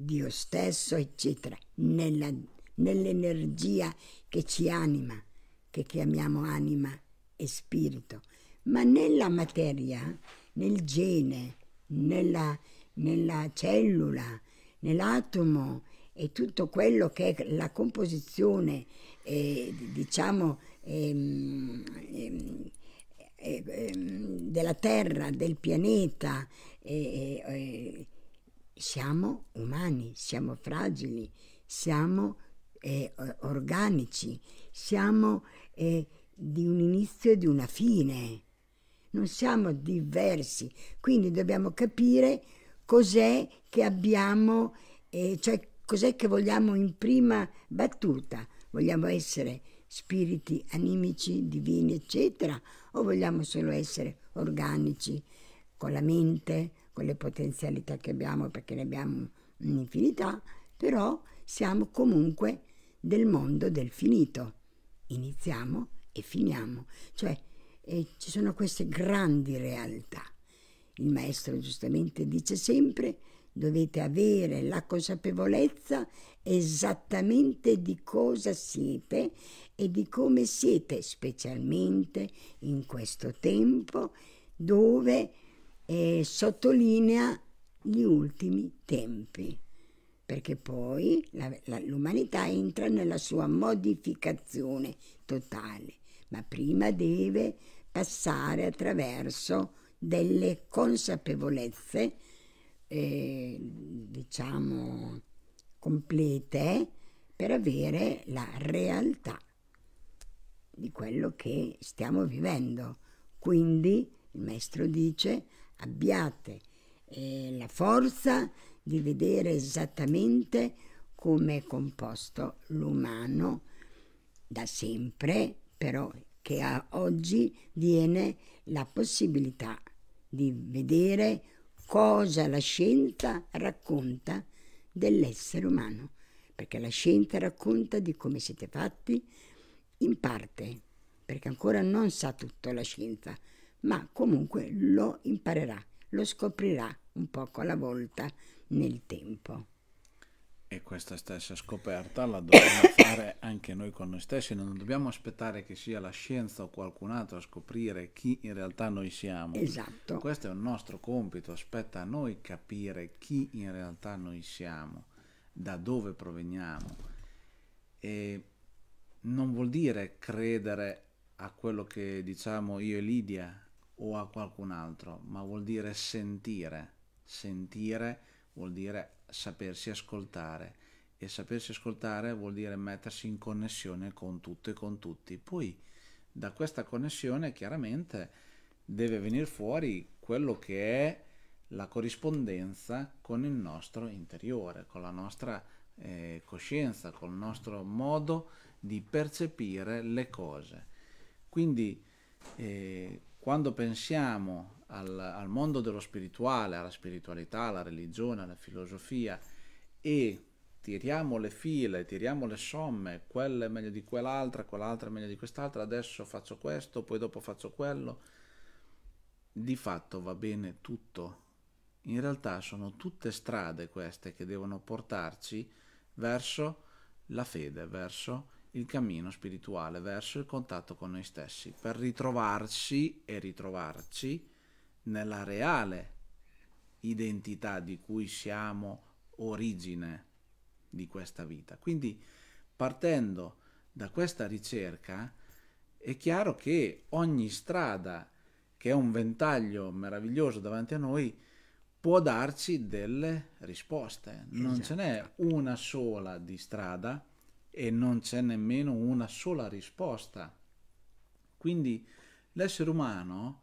Dio stesso, eccetera, nella, nell'energia che ci anima, che chiamiamo anima e spirito, ma nella materia, nel gene, nella, nella cellula, nell'atomo e tutto quello che è la composizione, eh, diciamo, ehm, ehm, eh, ehm, della Terra, del pianeta, eh, eh, eh siamo umani, siamo fragili, siamo eh, organici, siamo eh, di un inizio e di una fine, non siamo diversi, quindi dobbiamo capire cos'è che abbiamo, eh, cioè cos'è che vogliamo in prima battuta, vogliamo essere spiriti animici, divini, eccetera, o vogliamo solo essere organici con la mente, con le potenzialità che abbiamo, perché ne abbiamo un'infinità, però siamo comunque del mondo del finito. Iniziamo e finiamo. Cioè eh, ci sono queste grandi realtà. Il maestro giustamente dice sempre dovete avere la consapevolezza esattamente di cosa siete e di come siete, specialmente in questo tempo dove e sottolinea gli ultimi tempi, perché poi la, la, l'umanità entra nella sua modificazione totale, ma prima deve passare attraverso delle consapevolezze, eh, diciamo, complete per avere la realtà di quello che stiamo vivendo. Quindi il maestro dice abbiate eh, la forza di vedere esattamente come è composto l'umano da sempre, però che a oggi viene la possibilità di vedere cosa la scienza racconta dell'essere umano, perché la scienza racconta di come siete fatti in parte, perché ancora non sa tutto la scienza, ma comunque lo imparerà, lo scoprirà un poco alla volta nel tempo. E questa stessa scoperta la dobbiamo fare anche noi con noi stessi, non dobbiamo aspettare che sia la scienza o qualcun altro a scoprire chi in realtà noi siamo. Esatto. Questo è un nostro compito, aspetta a noi capire chi in realtà noi siamo, da dove proveniamo. E non vuol dire credere a quello che diciamo io e Lidia, o a qualcun altro, ma vuol dire sentire. Sentire vuol dire sapersi ascoltare e sapersi ascoltare vuol dire mettersi in connessione con tutto e con tutti. Poi da questa connessione chiaramente deve venire fuori quello che è la corrispondenza con il nostro interiore, con la nostra eh, coscienza, col nostro modo di percepire le cose. Quindi eh, quando pensiamo al, al mondo dello spirituale, alla spiritualità, alla religione, alla filosofia e tiriamo le file, tiriamo le somme, quella è meglio di quell'altra, quell'altra è meglio di quest'altra, adesso faccio questo, poi dopo faccio quello, di fatto va bene tutto. In realtà sono tutte strade queste che devono portarci verso la fede, verso il cammino spirituale verso il contatto con noi stessi, per ritrovarci e ritrovarci nella reale identità di cui siamo origine di questa vita. Quindi partendo da questa ricerca è chiaro che ogni strada, che è un ventaglio meraviglioso davanti a noi, può darci delle risposte. Non esatto. ce n'è esatto. una sola di strada e non c'è nemmeno una sola risposta. Quindi l'essere umano,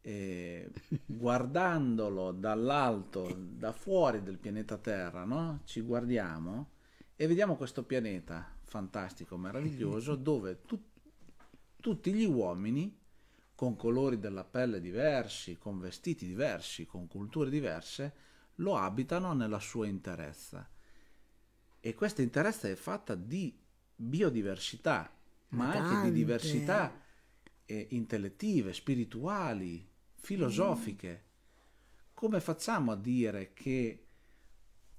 eh, guardandolo dall'alto, da fuori del pianeta Terra, no? ci guardiamo e vediamo questo pianeta fantastico, meraviglioso, dove tu, tutti gli uomini, con colori della pelle diversi, con vestiti diversi, con culture diverse, lo abitano nella sua interezza e questa interesse è fatta di biodiversità, ma, ma anche di diversità eh, intellettive, spirituali, filosofiche. Mm. Come facciamo a dire che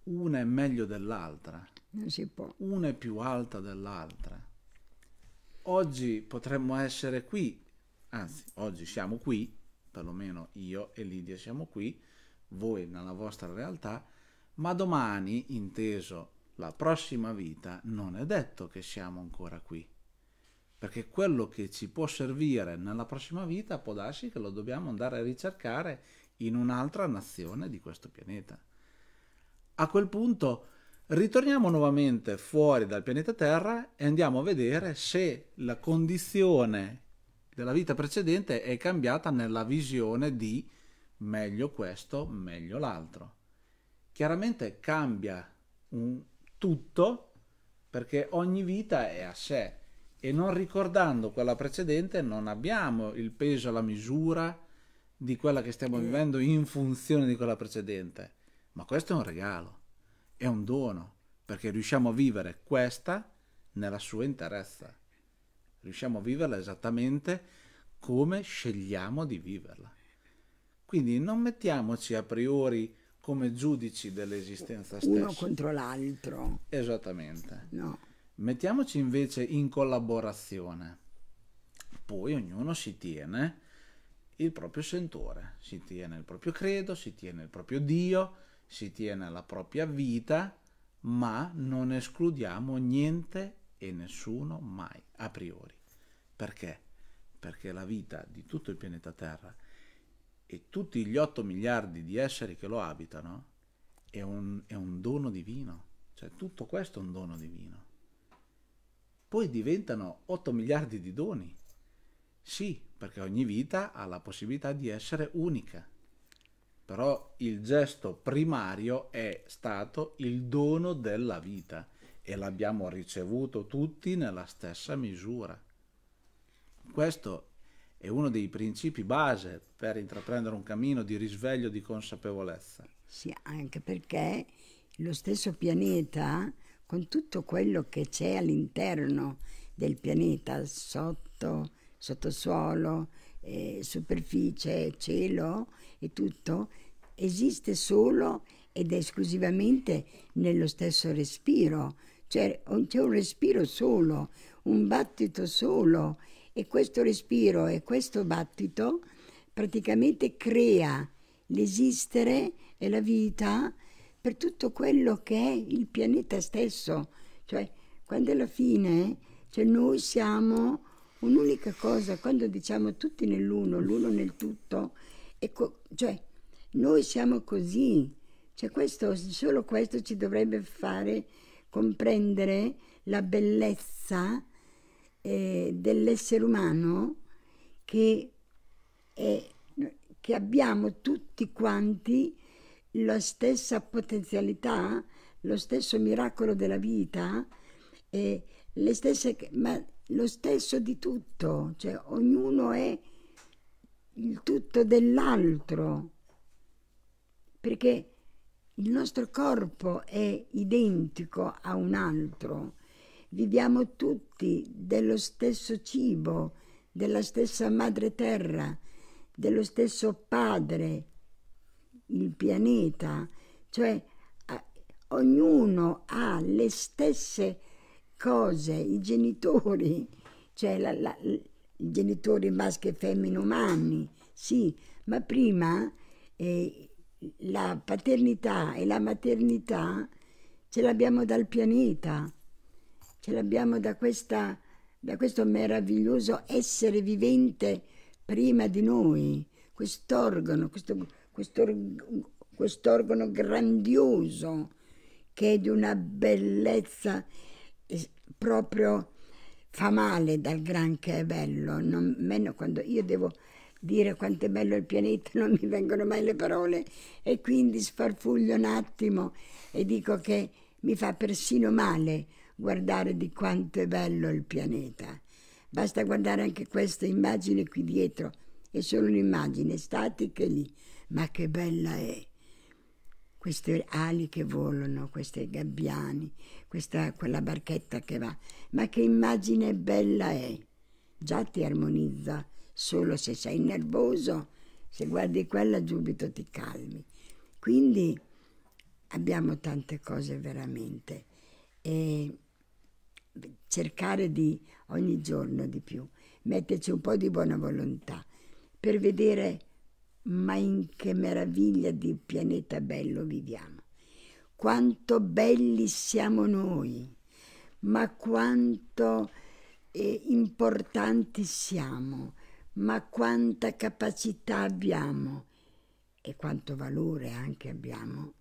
una è meglio dell'altra? Non si può. Una è più alta dell'altra. Oggi potremmo essere qui, anzi, oggi siamo qui, perlomeno io e Lidia siamo qui, voi nella vostra realtà, ma domani, inteso la prossima vita non è detto che siamo ancora qui, perché quello che ci può servire nella prossima vita può darsi che lo dobbiamo andare a ricercare in un'altra nazione di questo pianeta. A quel punto ritorniamo nuovamente fuori dal pianeta Terra e andiamo a vedere se la condizione della vita precedente è cambiata nella visione di meglio questo, meglio l'altro. Chiaramente cambia un, tutto perché ogni vita è a sé e non ricordando quella precedente non abbiamo il peso, la misura di quella che stiamo vivendo in funzione di quella precedente. Ma questo è un regalo, è un dono, perché riusciamo a vivere questa nella sua interezza. Riusciamo a viverla esattamente come scegliamo di viverla. Quindi non mettiamoci a priori come giudici dell'esistenza stessa. Uno contro l'altro. Esattamente. No. Mettiamoci invece in collaborazione. Poi ognuno si tiene il proprio sentore, si tiene il proprio credo, si tiene il proprio Dio, si tiene la propria vita, ma non escludiamo niente e nessuno mai, a priori. Perché? Perché la vita di tutto il pianeta Terra è e tutti gli 8 miliardi di esseri che lo abitano è un, è un dono divino. Cioè tutto questo è un dono divino. Poi diventano 8 miliardi di doni. Sì, perché ogni vita ha la possibilità di essere unica. Però il gesto primario è stato il dono della vita e l'abbiamo ricevuto tutti nella stessa misura. Questo è uno dei principi base per intraprendere un cammino di risveglio di consapevolezza. Sì, anche perché lo stesso pianeta, con tutto quello che c'è all'interno del pianeta, sotto, sottosuolo, eh, superficie, cielo e tutto, esiste solo ed esclusivamente nello stesso respiro. Cioè c'è un respiro solo, un battito solo e questo respiro e questo battito praticamente crea l'esistere e la vita per tutto quello che è il pianeta stesso. Cioè, quando alla fine cioè noi siamo un'unica cosa, quando diciamo tutti nell'uno, l'uno nel tutto, ecco, cioè noi siamo così. Cioè questo, solo questo ci dovrebbe fare comprendere la bellezza eh, dell'essere umano che, è, che abbiamo tutti quanti la stessa potenzialità, lo stesso miracolo della vita, eh, le stesse, ma lo stesso di tutto, cioè ognuno è il tutto dell'altro, perché il nostro corpo è identico a un altro viviamo tutti dello stesso cibo, della stessa madre terra, dello stesso padre, il pianeta, cioè ognuno ha le stesse cose, i genitori, cioè la, la, i genitori maschi e femmine umani, sì, ma prima eh, la paternità e la maternità ce l'abbiamo dal pianeta ce l'abbiamo da, questa, da questo meraviglioso essere vivente prima di noi, quest'organo, questo, quest'organo, quest'organo grandioso che è di una bellezza proprio fa male dal gran che è bello, non, meno quando io devo dire quanto è bello il pianeta, non mi vengono mai le parole e quindi sfarfuglio un attimo e dico che mi fa persino male guardare di quanto è bello il pianeta. Basta guardare anche questa immagine qui dietro, è solo un'immagine statica lì, ma che bella è! Queste ali che volano, questi gabbiani, questa, quella barchetta che va, ma che immagine bella è! Già ti armonizza, solo se sei nervoso, se guardi quella subito ti calmi. Quindi abbiamo tante cose veramente. E cercare di ogni giorno di più, metterci un po' di buona volontà per vedere ma in che meraviglia di pianeta bello viviamo. Quanto belli siamo noi, ma quanto eh, importanti siamo, ma quanta capacità abbiamo e quanto valore anche abbiamo.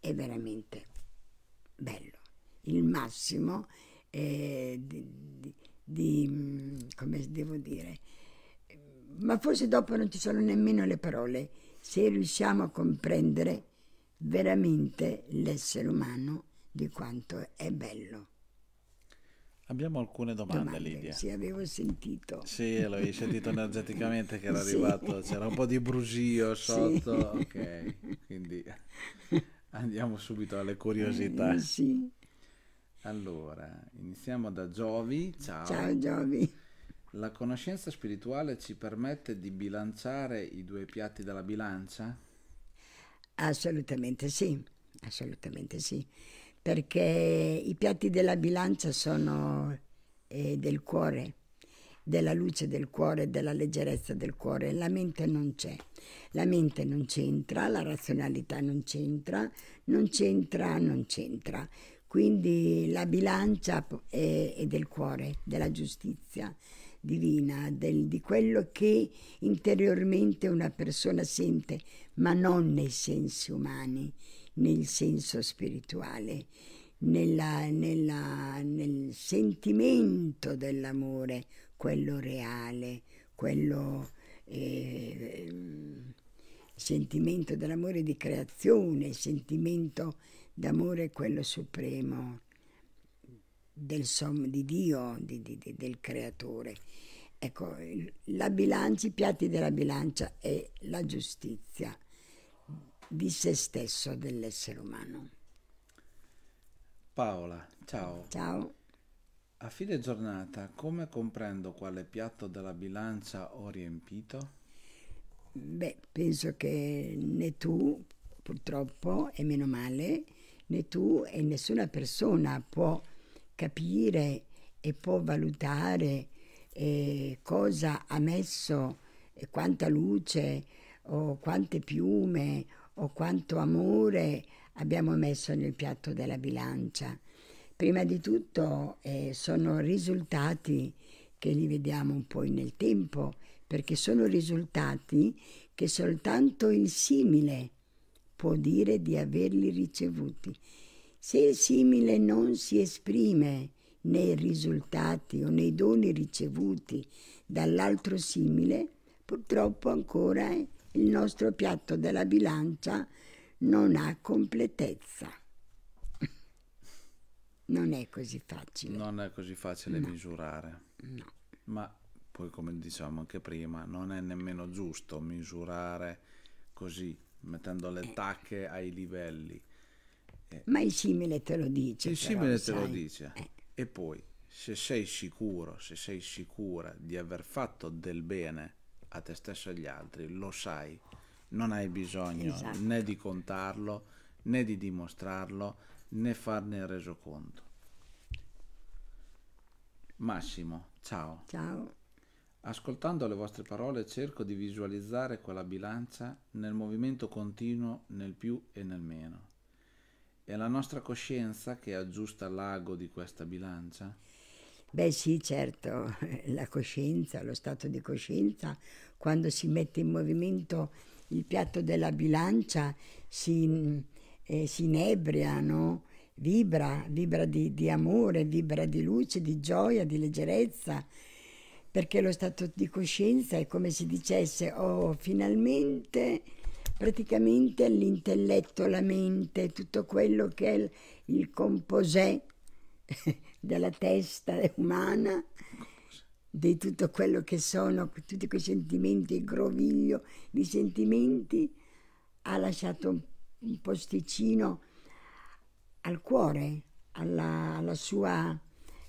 È veramente bello. Il massimo eh, di, di, di, mm, come devo dire, mm, ma forse dopo non ci sono nemmeno le parole, se riusciamo a comprendere veramente l'essere umano di quanto è bello. Abbiamo alcune domande, domande, Lidia. Sì, avevo sentito. Sì, l'avevi sentito energeticamente che era sì. arrivato, c'era un po' di brusio sotto. Sì. Ok, quindi andiamo subito alle curiosità. Eh, sì. Allora, iniziamo da Giovi. Ciao. Ciao Giovi. La conoscenza spirituale ci permette di bilanciare i due piatti della bilancia? Assolutamente sì, assolutamente sì, perché i piatti della bilancia sono eh, del cuore, della luce del cuore, della leggerezza del cuore. La mente non c'è, la mente non c'entra, la razionalità non c'entra, non c'entra, non c'entra. Quindi la bilancia è, è del cuore, della giustizia divina, del, di quello che interiormente una persona sente, ma non nei sensi umani, nel senso spirituale, nella, nella, nel sentimento dell'amore, quello reale, quello eh, sentimento dell'amore di creazione, sentimento d'amore è quello supremo del som- di Dio, di, di, di, del creatore. Ecco, la bilancia, i piatti della bilancia è la giustizia di se stesso dell'essere umano. Paola, ciao. Ciao. A fine giornata, come comprendo quale piatto della bilancia ho riempito? Beh, penso che né tu, purtroppo, e meno male, né tu e nessuna persona può capire e può valutare eh, cosa ha messo, eh, quanta luce o quante piume o quanto amore abbiamo messo nel piatto della bilancia. Prima di tutto eh, sono risultati che li vediamo un po' nel tempo, perché sono risultati che soltanto il simile può dire di averli ricevuti. Se il simile non si esprime nei risultati o nei doni ricevuti dall'altro simile, purtroppo ancora il nostro piatto della bilancia non ha completezza. Non è così facile. Non è così facile no. misurare. No. Ma poi come diciamo anche prima, non è nemmeno giusto misurare così mettendo le eh. tacche ai livelli. Eh. Ma il simile te lo dice. Il simile te lo dice. Eh. E poi, se sei sicuro, se sei sicura di aver fatto del bene a te stesso e agli altri, lo sai, non hai bisogno esatto. né di contarlo, né di dimostrarlo, né farne il resoconto. Massimo, ciao. Ciao. Ascoltando le vostre parole cerco di visualizzare quella bilancia nel movimento continuo nel più e nel meno. È la nostra coscienza che aggiusta l'ago di questa bilancia? Beh sì, certo, la coscienza, lo stato di coscienza, quando si mette in movimento il piatto della bilancia si, eh, si inebria, no? vibra, vibra di, di amore, vibra di luce, di gioia, di leggerezza, perché lo stato di coscienza è come se dicesse oh finalmente praticamente l'intelletto, la mente, tutto quello che è il, composé della testa umana, di tutto quello che sono, tutti quei sentimenti, il groviglio di sentimenti, ha lasciato un, un posticino al cuore, alla, alla sua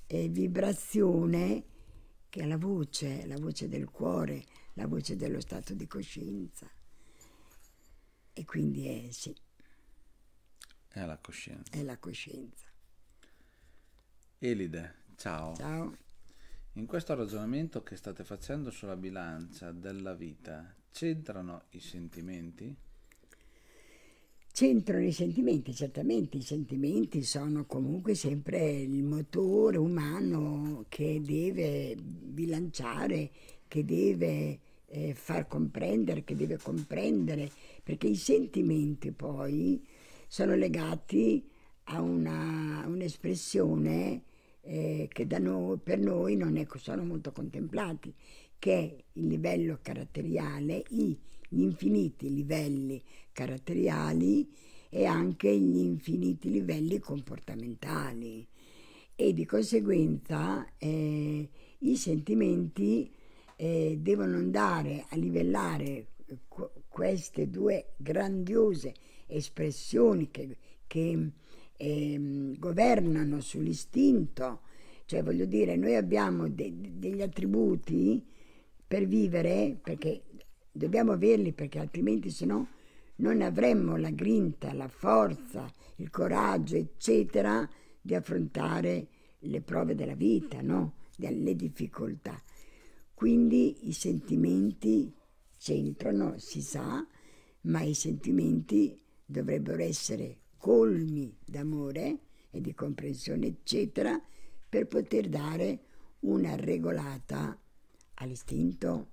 eh, vibrazione che è la voce, la voce del cuore, la voce dello stato di coscienza. E quindi è sì. È la coscienza. È la coscienza. Elide, ciao. Ciao. In questo ragionamento che state facendo sulla bilancia della vita, c'entrano i sentimenti? C'entrano i sentimenti, certamente i sentimenti sono comunque sempre il motore umano che deve bilanciare, che deve eh, far comprendere, che deve comprendere, perché i sentimenti poi sono legati a una, un'espressione eh, che noi, per noi non è, sono molto contemplati che il livello caratteriale, gli infiniti livelli caratteriali e anche gli infiniti livelli comportamentali. E di conseguenza eh, i sentimenti eh, devono andare a livellare eh, queste due grandiose espressioni che, che eh, governano sull'istinto. Cioè, voglio dire, noi abbiamo de degli attributi per vivere, perché dobbiamo averli, perché altrimenti se no non avremmo la grinta, la forza, il coraggio, eccetera, di affrontare le prove della vita, no? le difficoltà. Quindi i sentimenti c'entrano, si sa, ma i sentimenti dovrebbero essere colmi d'amore e di comprensione, eccetera, per poter dare una regolata all'istinto,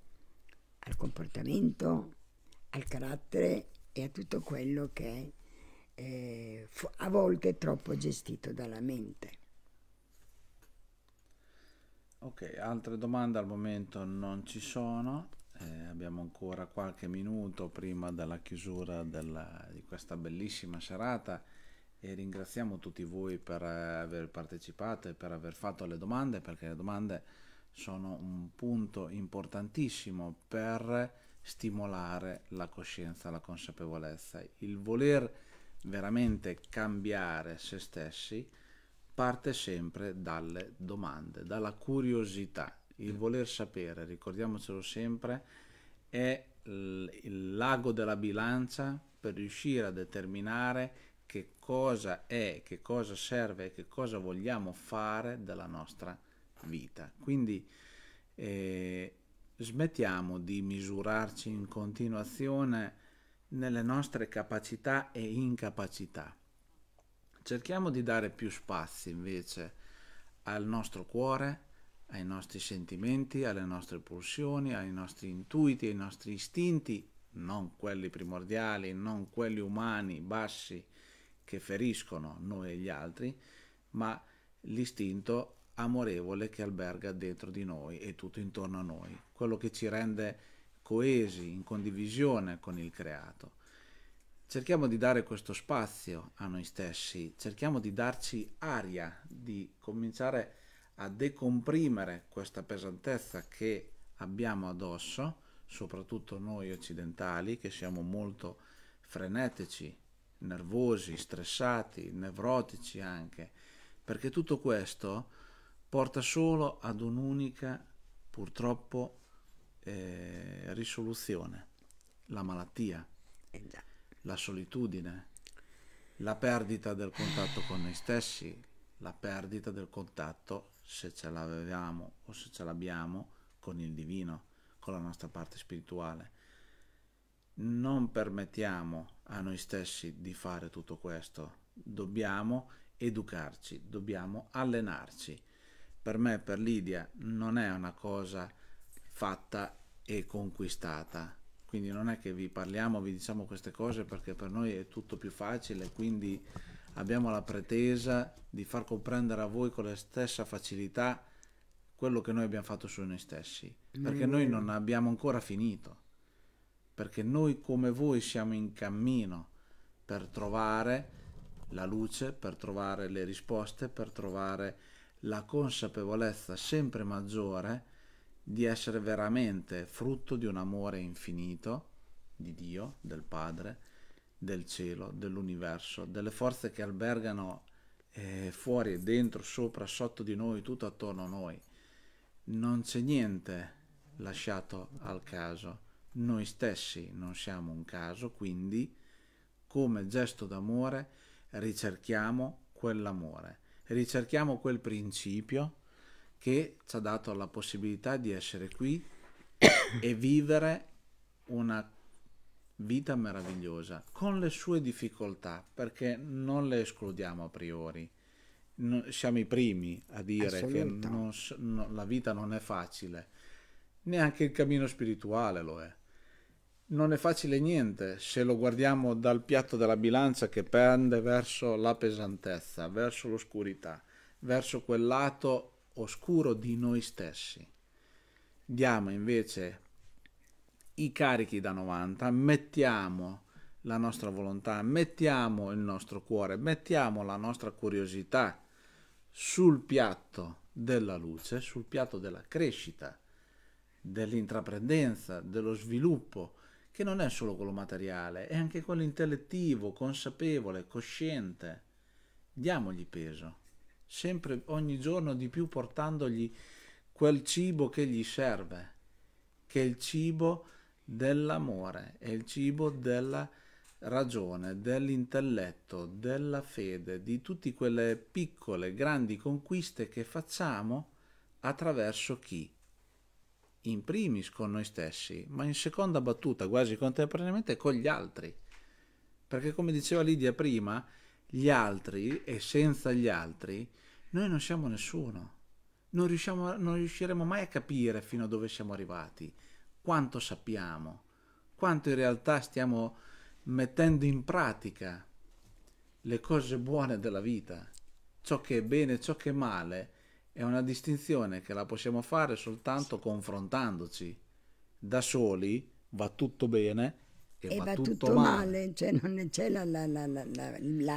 al comportamento, al carattere e a tutto quello che è eh, a volte troppo gestito dalla mente. Ok, altre domande al momento non ci sono, eh, abbiamo ancora qualche minuto prima della chiusura della, di questa bellissima serata e ringraziamo tutti voi per aver partecipato e per aver fatto le domande perché le domande sono un punto importantissimo per stimolare la coscienza, la consapevolezza. Il voler veramente cambiare se stessi parte sempre dalle domande, dalla curiosità. Il voler sapere, ricordiamocelo sempre, è il lago della bilancia per riuscire a determinare che cosa è, che cosa serve, che cosa vogliamo fare della nostra vita vita. Quindi eh, smettiamo di misurarci in continuazione nelle nostre capacità e incapacità. Cerchiamo di dare più spazio invece al nostro cuore, ai nostri sentimenti, alle nostre pulsioni, ai nostri intuiti, ai nostri istinti, non quelli primordiali, non quelli umani, bassi, che feriscono noi e gli altri, ma l'istinto amorevole che alberga dentro di noi e tutto intorno a noi, quello che ci rende coesi, in condivisione con il creato. Cerchiamo di dare questo spazio a noi stessi, cerchiamo di darci aria, di cominciare a decomprimere questa pesantezza che abbiamo addosso, soprattutto noi occidentali che siamo molto frenetici, nervosi, stressati, nevrotici anche, perché tutto questo porta solo ad un'unica, purtroppo, eh, risoluzione, la malattia, eh la solitudine, la perdita del contatto con noi stessi, la perdita del contatto, se ce l'avevamo o se ce l'abbiamo, con il divino, con la nostra parte spirituale. Non permettiamo a noi stessi di fare tutto questo, dobbiamo educarci, dobbiamo allenarci per me, per Lidia, non è una cosa fatta e conquistata. Quindi non è che vi parliamo, vi diciamo queste cose perché per noi è tutto più facile, quindi abbiamo la pretesa di far comprendere a voi con la stessa facilità quello che noi abbiamo fatto su noi stessi, perché noi non abbiamo ancora finito, perché noi come voi siamo in cammino per trovare la luce, per trovare le risposte, per trovare la consapevolezza sempre maggiore di essere veramente frutto di un amore infinito di Dio, del Padre, del cielo, dell'universo, delle forze che albergano eh, fuori, dentro, sopra, sotto di noi, tutto attorno a noi. Non c'è niente lasciato al caso. Noi stessi non siamo un caso, quindi come gesto d'amore ricerchiamo quell'amore ricerchiamo quel principio che ci ha dato la possibilità di essere qui e vivere una vita meravigliosa con le sue difficoltà perché non le escludiamo a priori no, siamo i primi a dire che non, no, la vita non è facile neanche il cammino spirituale lo è non è facile niente se lo guardiamo dal piatto della bilancia che pende verso la pesantezza, verso l'oscurità, verso quel lato oscuro di noi stessi. Diamo invece i carichi da 90, mettiamo la nostra volontà, mettiamo il nostro cuore, mettiamo la nostra curiosità sul piatto della luce, sul piatto della crescita, dell'intraprendenza, dello sviluppo, che non è solo quello materiale, è anche quello intellettivo, consapevole, cosciente. Diamogli peso, sempre ogni giorno di più portandogli quel cibo che gli serve, che è il cibo dell'amore, è il cibo della ragione, dell'intelletto, della fede, di tutte quelle piccole, grandi conquiste che facciamo attraverso chi? in primis con noi stessi, ma in seconda battuta quasi contemporaneamente con gli altri. Perché come diceva Lidia prima, gli altri e senza gli altri noi non siamo nessuno. Non, riusciamo, non riusciremo mai a capire fino a dove siamo arrivati, quanto sappiamo, quanto in realtà stiamo mettendo in pratica le cose buone della vita, ciò che è bene, ciò che è male è una distinzione che la possiamo fare soltanto confrontandoci. Da soli va tutto bene e, e va, va, tutto, tutto male. male. Cioè non c'è la, la, la,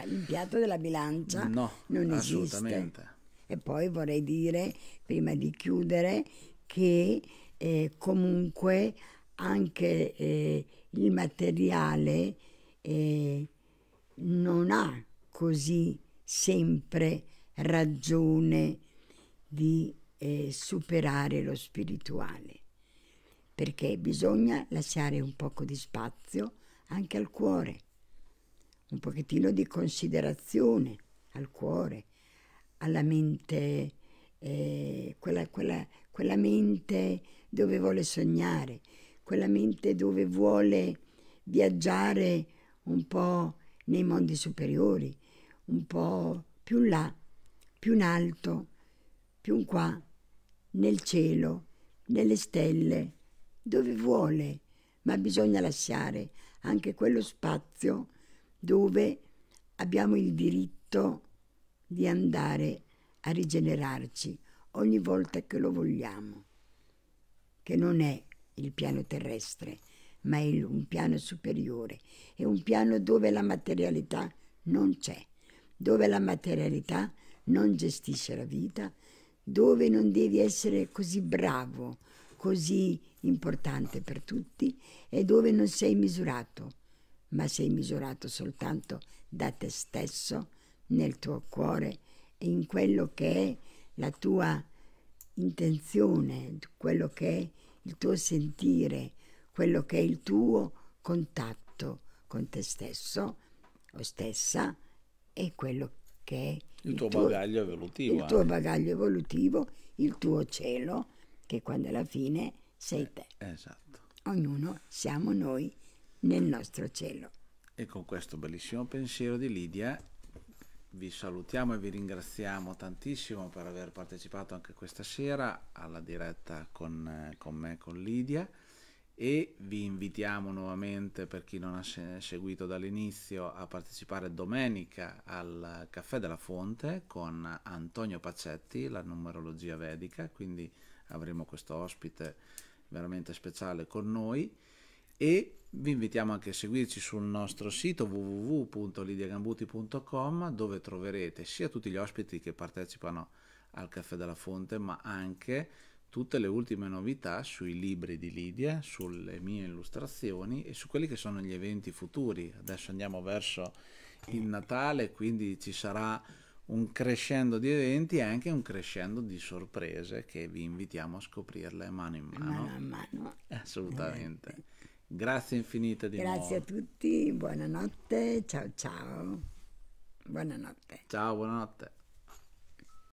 il piatto della bilancia. No, non assolutamente. Esiste. E poi vorrei dire, prima di chiudere, che eh, comunque anche eh, il materiale eh, non ha così sempre ragione di eh, superare lo spirituale, perché bisogna lasciare un poco di spazio anche al cuore, un pochettino di considerazione al cuore, alla mente, eh, quella, quella, quella mente dove vuole sognare, quella mente dove vuole viaggiare un po' nei mondi superiori, un po' più là, più in alto, più qua, nel cielo, nelle stelle, dove vuole, ma bisogna lasciare anche quello spazio dove abbiamo il diritto di andare a rigenerarci ogni volta che lo vogliamo, che non è il piano terrestre, ma è un piano superiore, è un piano dove la materialità non c'è, dove la materialità non gestisce la vita, dove non devi essere così bravo, così importante per tutti e dove non sei misurato, ma sei misurato soltanto da te stesso, nel tuo cuore e in quello che è la tua intenzione, quello che è il tuo sentire, quello che è il tuo contatto con te stesso o stessa e quello che è il, il tuo, tuo bagaglio evolutivo. Il eh. tuo bagaglio evolutivo, il tuo cielo, che quando alla fine sei eh, te. Esatto. Ognuno siamo noi nel nostro cielo. E con questo bellissimo pensiero di Lidia vi salutiamo e vi ringraziamo tantissimo per aver partecipato anche questa sera alla diretta con, eh, con me, con Lidia e vi invitiamo nuovamente per chi non ha seguito dall'inizio a partecipare domenica al Caffè della Fonte con Antonio Pacetti, la numerologia vedica, quindi avremo questo ospite veramente speciale con noi e vi invitiamo anche a seguirci sul nostro sito www.lidiagambuti.com dove troverete sia tutti gli ospiti che partecipano al Caffè della Fonte ma anche tutte le ultime novità sui libri di Lidia, sulle mie illustrazioni e su quelli che sono gli eventi futuri. Adesso andiamo verso il Natale, quindi ci sarà un crescendo di eventi e anche un crescendo di sorprese che vi invitiamo a scoprirle mano in mano. Mano a mano. Assolutamente. Grazie infinite di Grazie Grazie a tutti, buonanotte, ciao ciao. Buonanotte. Ciao, buonanotte.